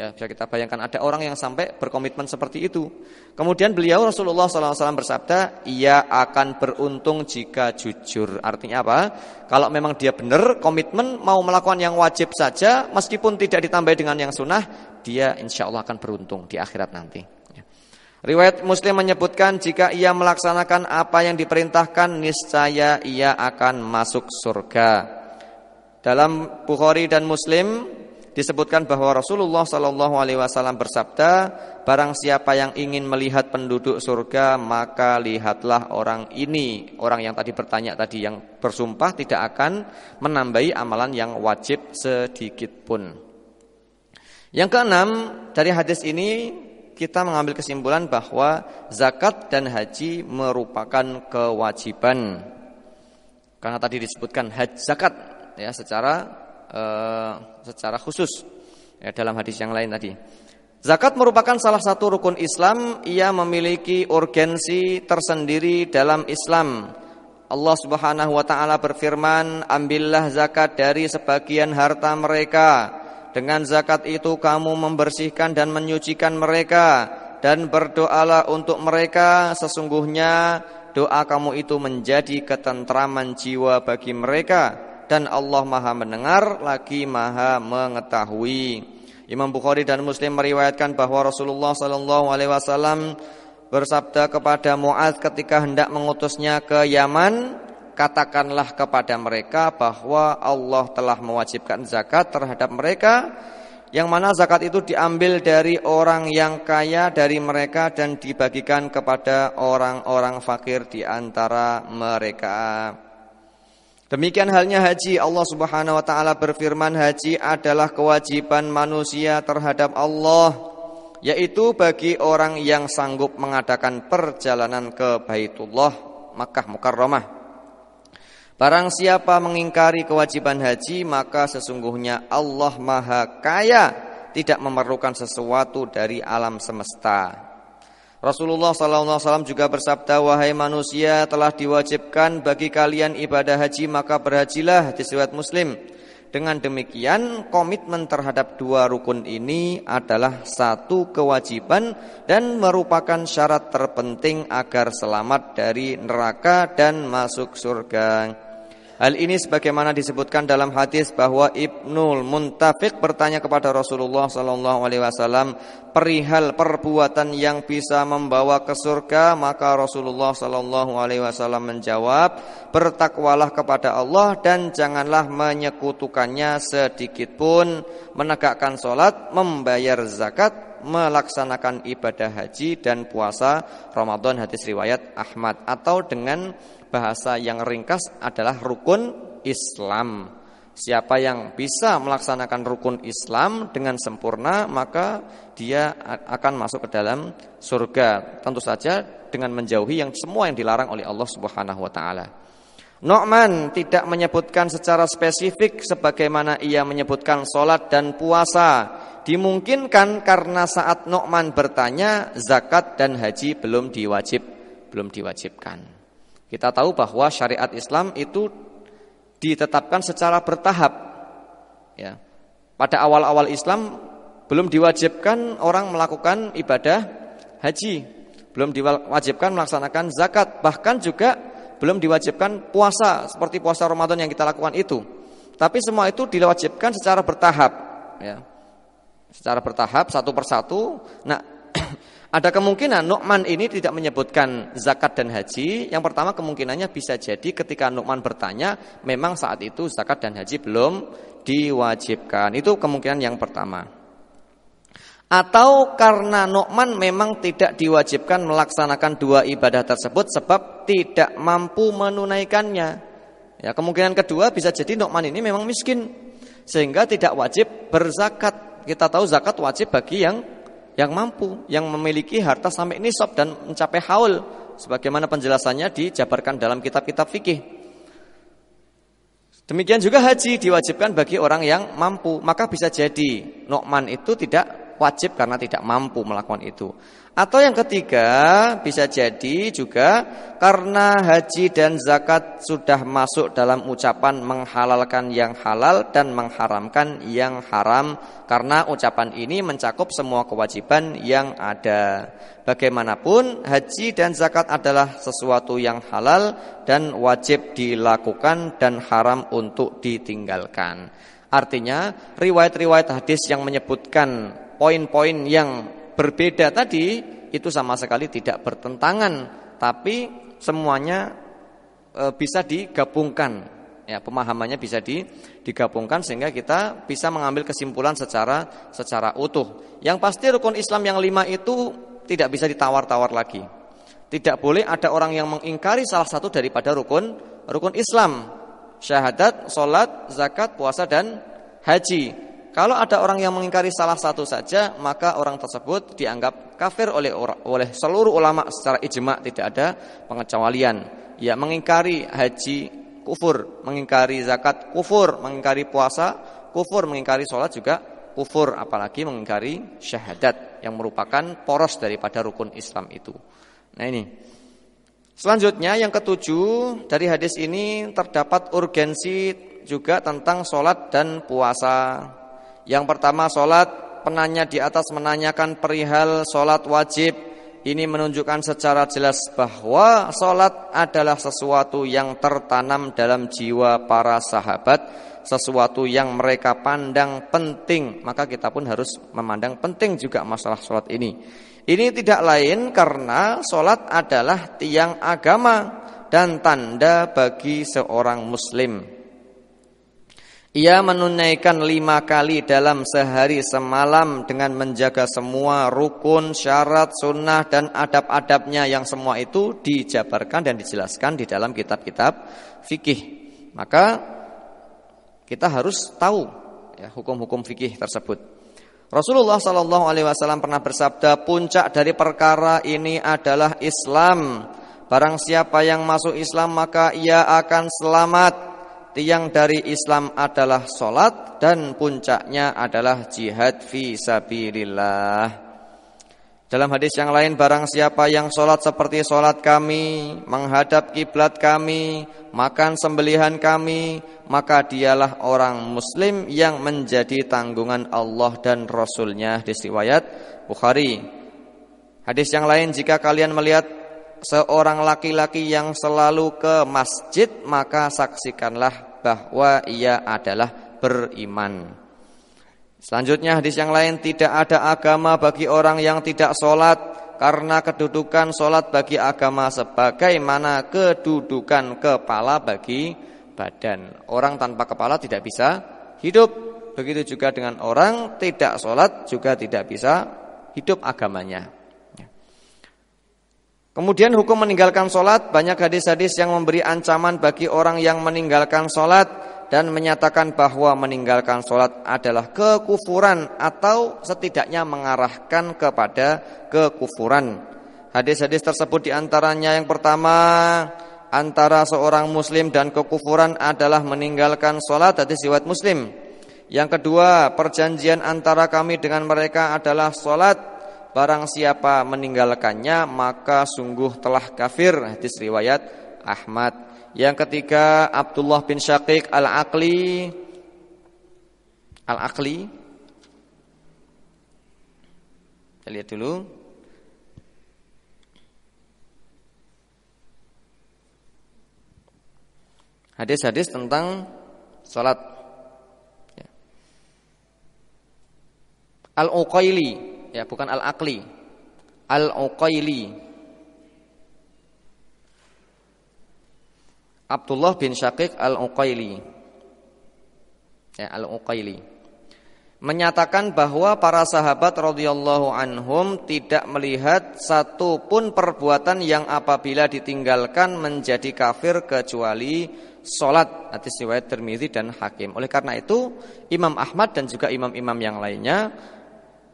Ya, bisa kita bayangkan ada orang yang sampai berkomitmen seperti itu. Kemudian beliau Rasulullah SAW bersabda, ia akan beruntung jika jujur. Artinya apa? Kalau memang dia benar komitmen mau melakukan yang wajib saja, meskipun tidak ditambah dengan yang sunnah, dia insya Allah akan beruntung di akhirat nanti. Ya. Riwayat Muslim menyebutkan jika ia melaksanakan apa yang diperintahkan niscaya ia akan masuk surga. Dalam Bukhari dan Muslim disebutkan bahwa Rasulullah Shallallahu Alaihi Wasallam bersabda, barang siapa yang ingin melihat penduduk surga maka lihatlah orang ini, orang yang tadi bertanya tadi yang bersumpah tidak akan menambahi amalan yang wajib sedikit pun. Yang keenam dari hadis ini kita mengambil kesimpulan bahwa zakat dan haji merupakan kewajiban. Karena tadi disebutkan haji zakat ya secara Eh, secara khusus ya, dalam hadis yang lain tadi. Zakat merupakan salah satu rukun Islam, ia memiliki urgensi tersendiri dalam Islam. Allah Subhanahu wa taala berfirman, "Ambillah zakat dari sebagian harta mereka. Dengan zakat itu kamu membersihkan dan menyucikan mereka dan berdoalah untuk mereka sesungguhnya doa kamu itu menjadi ketentraman jiwa bagi mereka." dan Allah Maha mendengar lagi Maha mengetahui. Imam Bukhari dan Muslim meriwayatkan bahwa Rasulullah Shallallahu alaihi wasallam bersabda kepada Muaz ketika hendak mengutusnya ke Yaman, katakanlah kepada mereka bahwa Allah telah mewajibkan zakat terhadap mereka yang mana zakat itu diambil dari orang yang kaya dari mereka dan dibagikan kepada orang-orang fakir di antara mereka. Demikian halnya haji Allah Subhanahu wa taala berfirman haji adalah kewajiban manusia terhadap Allah yaitu bagi orang yang sanggup mengadakan perjalanan ke Baitullah Makkah Mukarramah. Barang siapa mengingkari kewajiban haji maka sesungguhnya Allah Maha Kaya tidak memerlukan sesuatu dari alam semesta. Rasulullah SAW juga bersabda, Wahai manusia, telah diwajibkan bagi kalian ibadah haji, maka berhajilah di muslim. Dengan demikian, komitmen terhadap dua rukun ini adalah satu kewajiban dan merupakan syarat terpenting agar selamat dari neraka dan masuk surga. Hal ini sebagaimana disebutkan dalam hadis bahwa Ibnul Muntafiq bertanya kepada Rasulullah sallallahu alaihi wasallam perihal perbuatan yang bisa membawa ke surga, maka Rasulullah sallallahu alaihi wasallam menjawab, "Bertakwalah kepada Allah dan janganlah menyekutukannya sedikitpun menegakkan solat membayar zakat, melaksanakan ibadah haji dan puasa Ramadan hadis riwayat Ahmad atau dengan bahasa yang ringkas adalah rukun Islam. Siapa yang bisa melaksanakan rukun Islam dengan sempurna maka dia akan masuk ke dalam surga. Tentu saja dengan menjauhi yang semua yang dilarang oleh Allah Subhanahu wa taala. Nu'man tidak menyebutkan secara spesifik sebagaimana ia menyebutkan sholat dan puasa dimungkinkan karena saat Nokman bertanya zakat dan haji belum diwajib belum diwajibkan. Kita tahu bahwa syariat Islam itu ditetapkan secara bertahap. Ya. Pada awal-awal Islam belum diwajibkan orang melakukan ibadah haji, belum diwajibkan melaksanakan zakat, bahkan juga belum diwajibkan puasa seperti puasa Ramadan yang kita lakukan itu. Tapi semua itu diwajibkan secara bertahap, ya secara bertahap satu persatu. Nah, ada kemungkinan Nu'man ini tidak menyebutkan zakat dan haji. Yang pertama kemungkinannya bisa jadi ketika Nu'man bertanya, memang saat itu zakat dan haji belum diwajibkan. Itu kemungkinan yang pertama. Atau karena Nu'man memang tidak diwajibkan melaksanakan dua ibadah tersebut sebab tidak mampu menunaikannya. Ya, kemungkinan kedua bisa jadi Nu'man ini memang miskin sehingga tidak wajib berzakat kita tahu zakat wajib bagi yang yang mampu, yang memiliki harta sampai nisab dan mencapai haul sebagaimana penjelasannya dijabarkan dalam kitab-kitab fikih. Demikian juga haji diwajibkan bagi orang yang mampu, maka bisa jadi Nokman itu tidak wajib karena tidak mampu melakukan itu. Atau yang ketiga bisa jadi juga karena haji dan zakat sudah masuk dalam ucapan menghalalkan yang halal dan mengharamkan yang haram karena ucapan ini mencakup semua kewajiban yang ada. Bagaimanapun haji dan zakat adalah sesuatu yang halal dan wajib dilakukan dan haram untuk ditinggalkan. Artinya riwayat-riwayat hadis yang menyebutkan poin-poin yang berbeda tadi itu sama sekali tidak bertentangan, tapi semuanya e, bisa digabungkan. Ya, pemahamannya bisa di, digabungkan sehingga kita bisa mengambil kesimpulan secara secara utuh. Yang pasti rukun Islam yang lima itu tidak bisa ditawar-tawar lagi. Tidak boleh ada orang yang mengingkari salah satu daripada rukun rukun Islam. Syahadat, sholat, zakat, puasa dan haji kalau ada orang yang mengingkari salah satu saja, maka orang tersebut dianggap kafir oleh oleh seluruh ulama secara ijma tidak ada pengecualian. Ya, mengingkari haji kufur, mengingkari zakat kufur, mengingkari puasa kufur, mengingkari sholat juga kufur, apalagi mengingkari syahadat yang merupakan poros daripada rukun Islam itu. Nah ini. Selanjutnya yang ketujuh dari hadis ini terdapat urgensi juga tentang sholat dan puasa. Yang pertama sholat penanya di atas menanyakan perihal sholat wajib Ini menunjukkan secara jelas bahwa sholat adalah sesuatu yang tertanam dalam jiwa para sahabat Sesuatu yang mereka pandang penting Maka kita pun harus memandang penting juga masalah sholat ini Ini tidak lain karena sholat adalah tiang agama dan tanda bagi seorang muslim ia menunaikan lima kali dalam sehari semalam dengan menjaga semua rukun, syarat, sunnah, dan adab-adabnya yang semua itu dijabarkan dan dijelaskan di dalam kitab-kitab fikih. Maka kita harus tahu ya, hukum-hukum fikih tersebut. Rasulullah Shallallahu Alaihi Wasallam pernah bersabda, puncak dari perkara ini adalah Islam. Barang siapa yang masuk Islam maka ia akan selamat tiang dari Islam adalah solat dan puncaknya adalah jihad fi sabilillah. Dalam hadis yang lain barang siapa yang sholat seperti sholat kami Menghadap kiblat kami Makan sembelihan kami Maka dialah orang muslim yang menjadi tanggungan Allah dan Rasulnya Hadis riwayat Bukhari Hadis yang lain jika kalian melihat seorang laki-laki yang selalu ke masjid maka saksikanlah bahwa ia adalah beriman. Selanjutnya hadis yang lain tidak ada agama bagi orang yang tidak sholat karena kedudukan sholat bagi agama sebagaimana kedudukan kepala bagi badan. Orang tanpa kepala tidak bisa hidup. Begitu juga dengan orang tidak sholat juga tidak bisa hidup agamanya. Kemudian hukum meninggalkan sholat Banyak hadis-hadis yang memberi ancaman bagi orang yang meninggalkan sholat Dan menyatakan bahwa meninggalkan sholat adalah kekufuran Atau setidaknya mengarahkan kepada kekufuran Hadis-hadis tersebut diantaranya yang pertama Antara seorang muslim dan kekufuran adalah meninggalkan sholat Hadis siwat muslim Yang kedua perjanjian antara kami dengan mereka adalah sholat barang siapa meninggalkannya maka sungguh telah kafir hadis riwayat Ahmad yang ketiga Abdullah bin Syakik Al-Aqli Al-Aqli Kita lihat dulu hadis-hadis tentang salat. Ya. Al-Uqaili ya bukan al akli al-uqaili Abdullah bin Syakik al-Uqaili ya al-Uqaili menyatakan bahwa para sahabat radhiyallahu anhum tidak melihat satu pun perbuatan yang apabila ditinggalkan menjadi kafir kecuali sholat. hadis riwayat termizi dan Hakim. Oleh karena itu Imam Ahmad dan juga imam-imam yang lainnya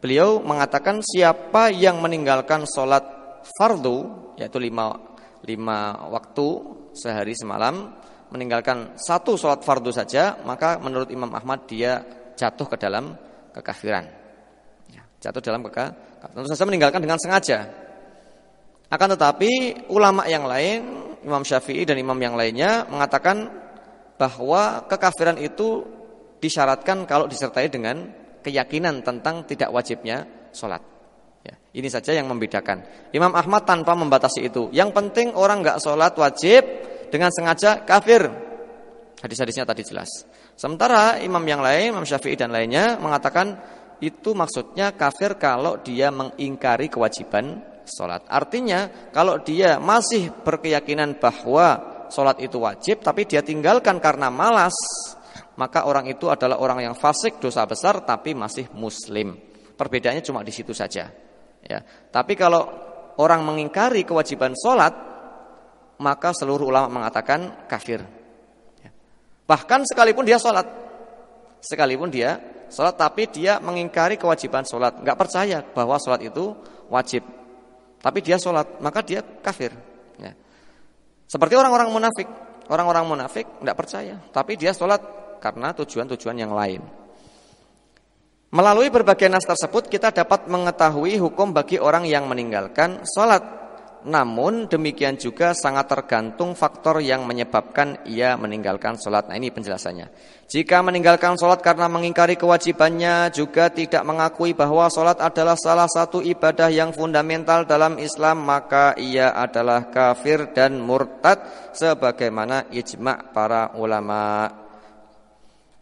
Beliau mengatakan siapa yang meninggalkan sholat fardu yaitu lima, lima waktu sehari semalam meninggalkan satu sholat fardu saja maka menurut Imam Ahmad dia jatuh ke dalam kekafiran ya, jatuh dalam kekafiran tentu saja meninggalkan dengan sengaja akan tetapi ulama yang lain Imam Syafi'i dan imam yang lainnya mengatakan bahwa kekafiran itu disyaratkan kalau disertai dengan keyakinan tentang tidak wajibnya sholat. Ya, ini saja yang membedakan. Imam Ahmad tanpa membatasi itu. Yang penting orang nggak sholat wajib dengan sengaja kafir. Hadis-hadisnya tadi jelas. Sementara imam yang lain, Imam Syafi'i dan lainnya mengatakan itu maksudnya kafir kalau dia mengingkari kewajiban sholat. Artinya kalau dia masih berkeyakinan bahwa sholat itu wajib tapi dia tinggalkan karena malas maka orang itu adalah orang yang fasik dosa besar tapi masih muslim. Perbedaannya cuma di situ saja. Ya. Tapi kalau orang mengingkari kewajiban sholat, maka seluruh ulama mengatakan kafir. Ya. Bahkan sekalipun dia sholat, sekalipun dia sholat, tapi dia mengingkari kewajiban sholat, nggak percaya bahwa sholat itu wajib. Tapi dia sholat, maka dia kafir. Ya. Seperti orang-orang munafik, orang-orang munafik nggak percaya, tapi dia sholat karena tujuan-tujuan yang lain. Melalui berbagai nas tersebut kita dapat mengetahui hukum bagi orang yang meninggalkan sholat. Namun demikian juga sangat tergantung faktor yang menyebabkan ia meninggalkan sholat. Nah ini penjelasannya. Jika meninggalkan sholat karena mengingkari kewajibannya juga tidak mengakui bahwa sholat adalah salah satu ibadah yang fundamental dalam Islam maka ia adalah kafir dan murtad sebagaimana ijma' para ulama'.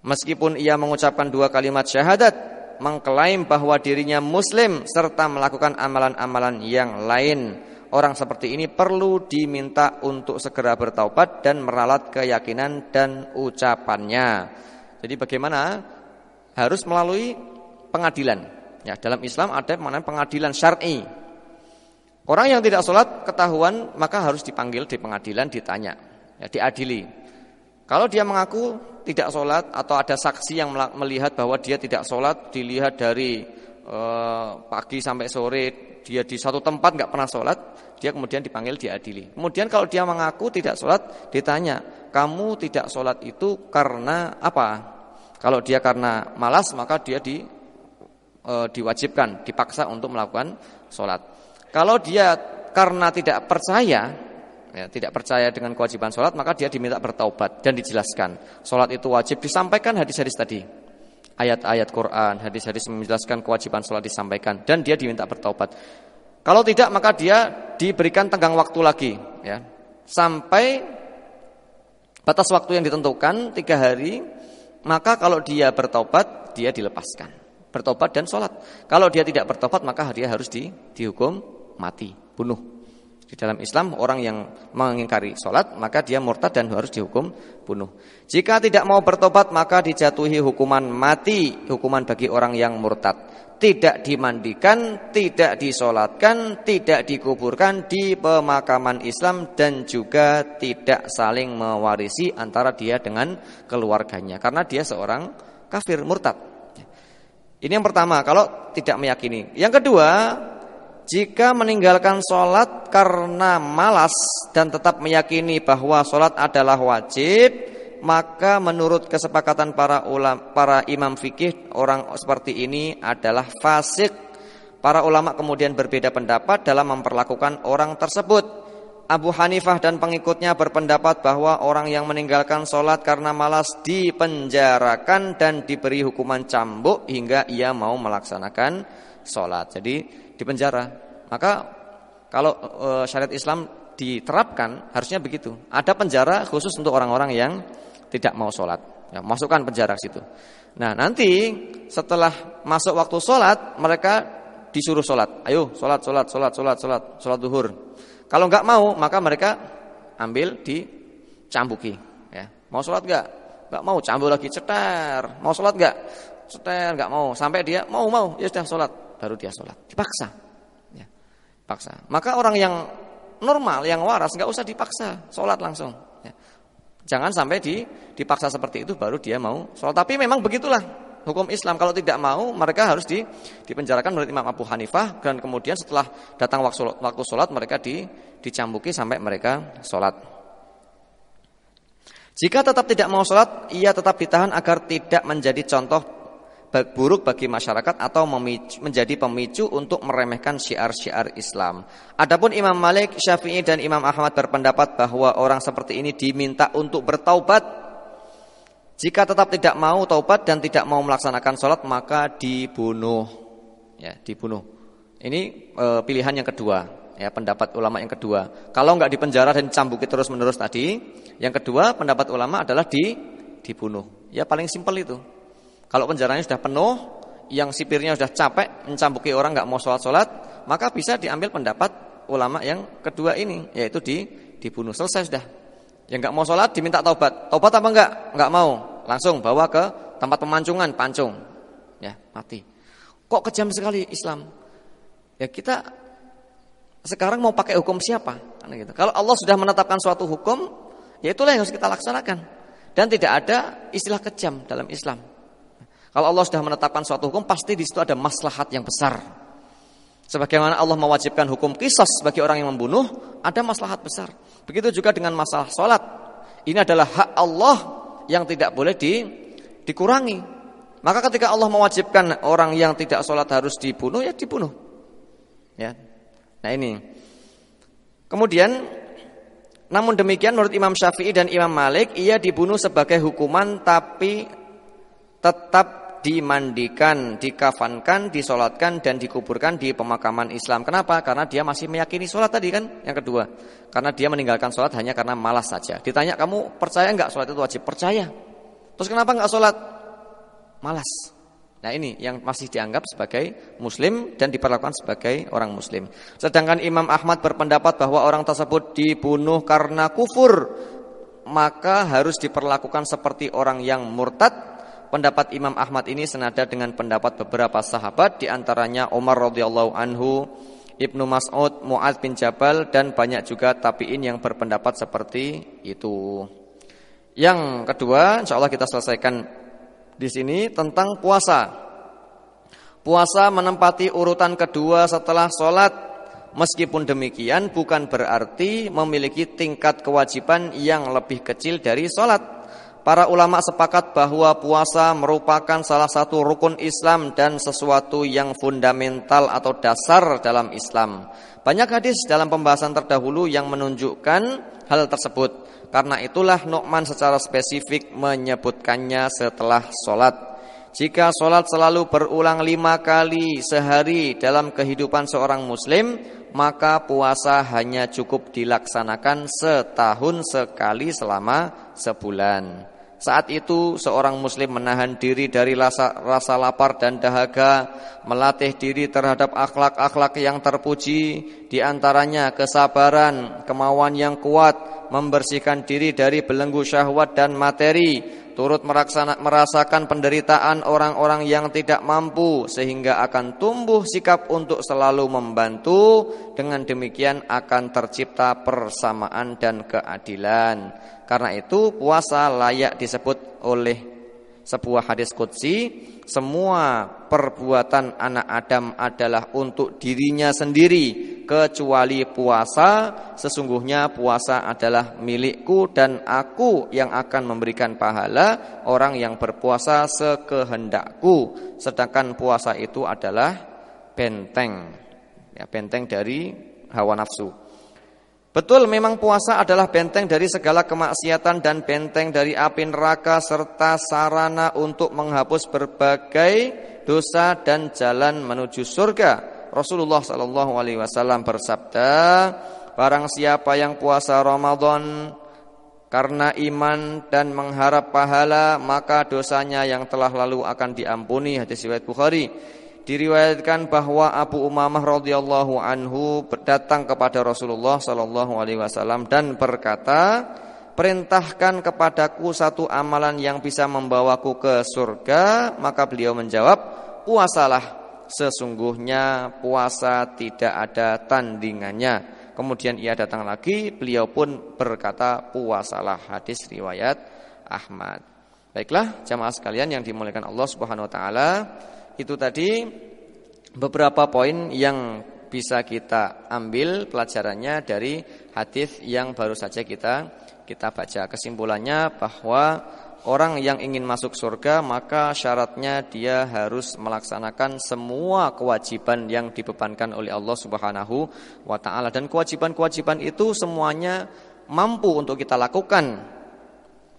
Meskipun ia mengucapkan dua kalimat syahadat, mengklaim bahwa dirinya muslim serta melakukan amalan-amalan yang lain. Orang seperti ini perlu diminta untuk segera bertaubat dan meralat keyakinan dan ucapannya. Jadi bagaimana? Harus melalui pengadilan. Ya, dalam Islam ada mana pengadilan syar'i. Orang yang tidak sholat ketahuan maka harus dipanggil di pengadilan ditanya, ya, diadili. Kalau dia mengaku tidak sholat atau ada saksi yang melihat bahwa dia tidak sholat dilihat dari e, pagi sampai sore dia di satu tempat nggak pernah sholat dia kemudian dipanggil diadili. Kemudian kalau dia mengaku tidak sholat ditanya kamu tidak sholat itu karena apa? Kalau dia karena malas maka dia di e, diwajibkan dipaksa untuk melakukan sholat. Kalau dia karena tidak percaya ya, tidak percaya dengan kewajiban sholat maka dia diminta bertaubat dan dijelaskan sholat itu wajib disampaikan hadis-hadis tadi ayat-ayat Quran hadis-hadis menjelaskan kewajiban sholat disampaikan dan dia diminta bertaubat kalau tidak maka dia diberikan tenggang waktu lagi ya sampai batas waktu yang ditentukan tiga hari maka kalau dia bertobat, dia dilepaskan bertobat dan sholat kalau dia tidak bertobat maka dia harus di, dihukum mati bunuh di dalam Islam orang yang mengingkari sholat maka dia murtad dan harus dihukum bunuh. Jika tidak mau bertobat maka dijatuhi hukuman mati, hukuman bagi orang yang murtad. Tidak dimandikan, tidak disolatkan, tidak dikuburkan di pemakaman Islam dan juga tidak saling mewarisi antara dia dengan keluarganya. Karena dia seorang kafir murtad. Ini yang pertama, kalau tidak meyakini. Yang kedua, jika meninggalkan sholat karena malas dan tetap meyakini bahwa sholat adalah wajib, maka menurut kesepakatan para ulama, para imam fikih orang seperti ini adalah fasik. Para ulama kemudian berbeda pendapat dalam memperlakukan orang tersebut. Abu Hanifah dan pengikutnya berpendapat bahwa orang yang meninggalkan sholat karena malas dipenjarakan dan diberi hukuman cambuk hingga ia mau melaksanakan sholat. Jadi di penjara. Maka kalau e, syariat Islam diterapkan harusnya begitu. Ada penjara khusus untuk orang-orang yang tidak mau sholat. Ya, masukkan penjara ke situ. Nah nanti setelah masuk waktu sholat mereka disuruh sholat. Ayo sholat, sholat, sholat, sholat, sholat, sholat duhur. Kalau nggak mau maka mereka ambil dicambuki. Ya. Mau sholat nggak? Nggak mau, cambuk lagi, cetar. Mau sholat nggak? Cetar, nggak mau. Sampai dia mau, mau, ya sudah sholat baru dia sholat. Dipaksa. Ya, paksa. Maka orang yang normal, yang waras, nggak usah dipaksa sholat langsung. Ya. Jangan sampai di, dipaksa seperti itu baru dia mau sholat. Tapi memang begitulah hukum Islam. Kalau tidak mau, mereka harus di, dipenjarakan menurut Imam Abu Hanifah dan kemudian setelah datang waktu, waktu sholat mereka di, dicambuki sampai mereka sholat. Jika tetap tidak mau sholat, ia tetap ditahan agar tidak menjadi contoh buruk bagi masyarakat atau memicu, menjadi pemicu untuk meremehkan syiar-syiar Islam. Adapun Imam Malik, Syafi'i dan Imam Ahmad berpendapat bahwa orang seperti ini diminta untuk bertaubat. Jika tetap tidak mau taubat dan tidak mau melaksanakan sholat maka dibunuh. Ya, dibunuh. Ini e, pilihan yang kedua. Ya, pendapat ulama yang kedua. Kalau nggak dipenjara dan dicambuki terus menerus tadi, yang kedua pendapat ulama adalah di dibunuh. Ya paling simpel itu. Kalau penjaranya sudah penuh, yang sipirnya sudah capek mencambuki orang nggak mau sholat-sholat, maka bisa diambil pendapat ulama yang kedua ini, yaitu di dibunuh selesai sudah. Yang nggak mau sholat diminta taubat. Taubat apa nggak? Nggak mau. Langsung bawa ke tempat pemancungan, pancung. Ya, mati. Kok kejam sekali Islam? Ya kita sekarang mau pakai hukum siapa? Gitu. Kalau Allah sudah menetapkan suatu hukum, ya itulah yang harus kita laksanakan. Dan tidak ada istilah kejam dalam Islam. Kalau Allah sudah menetapkan suatu hukum, pasti di situ ada maslahat yang besar. Sebagaimana Allah mewajibkan hukum kisos bagi orang yang membunuh, ada maslahat besar. Begitu juga dengan masalah sholat. Ini adalah hak Allah yang tidak boleh di, dikurangi. Maka ketika Allah mewajibkan orang yang tidak sholat harus dibunuh, ya dibunuh. Ya, Nah ini. Kemudian, namun demikian menurut Imam Syafi'i dan Imam Malik, ia dibunuh sebagai hukuman tapi tetap dimandikan, dikafankan, disolatkan dan dikuburkan di pemakaman Islam. Kenapa? Karena dia masih meyakini sholat tadi kan? Yang kedua, karena dia meninggalkan sholat hanya karena malas saja. Ditanya kamu percaya nggak sholat itu wajib? Percaya. Terus kenapa nggak sholat? Malas. Nah ini yang masih dianggap sebagai muslim dan diperlakukan sebagai orang muslim. Sedangkan Imam Ahmad berpendapat bahwa orang tersebut dibunuh karena kufur. Maka harus diperlakukan seperti orang yang murtad Pendapat Imam Ahmad ini senada dengan pendapat beberapa sahabat di antaranya Umar radhiyallahu anhu, Ibnu Mas'ud, Mu'adz bin Jabal dan banyak juga tabi'in yang berpendapat seperti itu. Yang kedua, Insya Allah kita selesaikan di sini tentang puasa. Puasa menempati urutan kedua setelah sholat Meskipun demikian bukan berarti memiliki tingkat kewajiban yang lebih kecil dari sholat Para ulama sepakat bahwa puasa merupakan salah satu rukun Islam dan sesuatu yang fundamental atau dasar dalam Islam. Banyak hadis dalam pembahasan terdahulu yang menunjukkan hal tersebut. Karena itulah Nokman secara spesifik menyebutkannya setelah sholat. Jika sholat selalu berulang lima kali sehari dalam kehidupan seorang muslim, maka puasa hanya cukup dilaksanakan setahun sekali selama sebulan. Saat itu seorang muslim menahan diri dari rasa, rasa lapar dan dahaga, melatih diri terhadap akhlak-akhlak yang terpuji, di antaranya kesabaran, kemauan yang kuat, membersihkan diri dari belenggu syahwat dan materi, turut merasakan penderitaan orang-orang yang tidak mampu, sehingga akan tumbuh sikap untuk selalu membantu, dengan demikian akan tercipta persamaan dan keadilan. Karena itu puasa layak disebut oleh sebuah hadis kudsi. semua perbuatan anak Adam adalah untuk dirinya sendiri kecuali puasa, sesungguhnya puasa adalah milikku dan aku yang akan memberikan pahala orang yang berpuasa sekehendakku. Sedangkan puasa itu adalah benteng. Ya, benteng dari hawa nafsu. Betul memang puasa adalah benteng dari segala kemaksiatan dan benteng dari api neraka serta sarana untuk menghapus berbagai dosa dan jalan menuju surga. Rasulullah Shallallahu alaihi wasallam bersabda, barang siapa yang puasa Ramadan karena iman dan mengharap pahala maka dosanya yang telah lalu akan diampuni hadis riwayat Bukhari diriwayatkan bahwa Abu Umamah radhiyallahu anhu datang kepada Rasulullah sallallahu alaihi wasallam dan berkata, "Perintahkan kepadaku satu amalan yang bisa membawaku ke surga." Maka beliau menjawab, "Puasalah. Sesungguhnya puasa tidak ada tandingannya." Kemudian ia datang lagi, beliau pun berkata, "Puasalah." Hadis riwayat Ahmad. Baiklah, jamaah sekalian yang dimuliakan Allah Subhanahu wa taala, itu tadi beberapa poin yang bisa kita ambil pelajarannya dari hadis yang baru saja kita kita baca. Kesimpulannya bahwa orang yang ingin masuk surga maka syaratnya dia harus melaksanakan semua kewajiban yang dibebankan oleh Allah Subhanahu wa taala dan kewajiban-kewajiban itu semuanya mampu untuk kita lakukan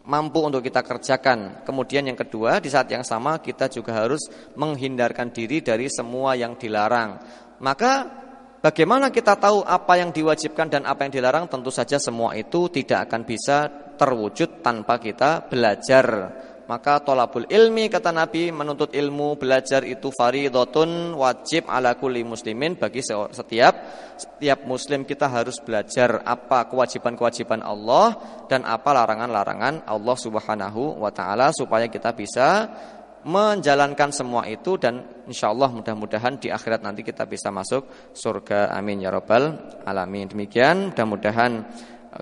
mampu untuk kita kerjakan. Kemudian yang kedua, di saat yang sama kita juga harus menghindarkan diri dari semua yang dilarang. Maka bagaimana kita tahu apa yang diwajibkan dan apa yang dilarang? Tentu saja semua itu tidak akan bisa terwujud tanpa kita belajar maka tolabul ilmi kata Nabi menuntut ilmu belajar itu faridotun wajib ala kulli muslimin bagi setiap setiap muslim kita harus belajar apa kewajiban-kewajiban Allah dan apa larangan-larangan Allah Subhanahu wa taala supaya kita bisa menjalankan semua itu dan insya Allah mudah-mudahan di akhirat nanti kita bisa masuk surga amin ya robbal alamin demikian mudah-mudahan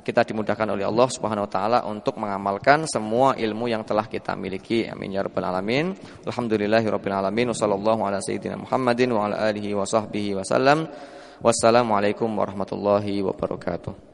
kita dimudahkan oleh Allah Subhanahu wa taala untuk mengamalkan semua ilmu yang telah kita miliki. Amin ya rabbal alamin. Alhamdulillahirabbil alamin. Wassallallahu ala sayyidina Muhammadin wa ala alihi wa sahbihi wasallam. Wassalamualaikum warahmatullahi wabarakatuh.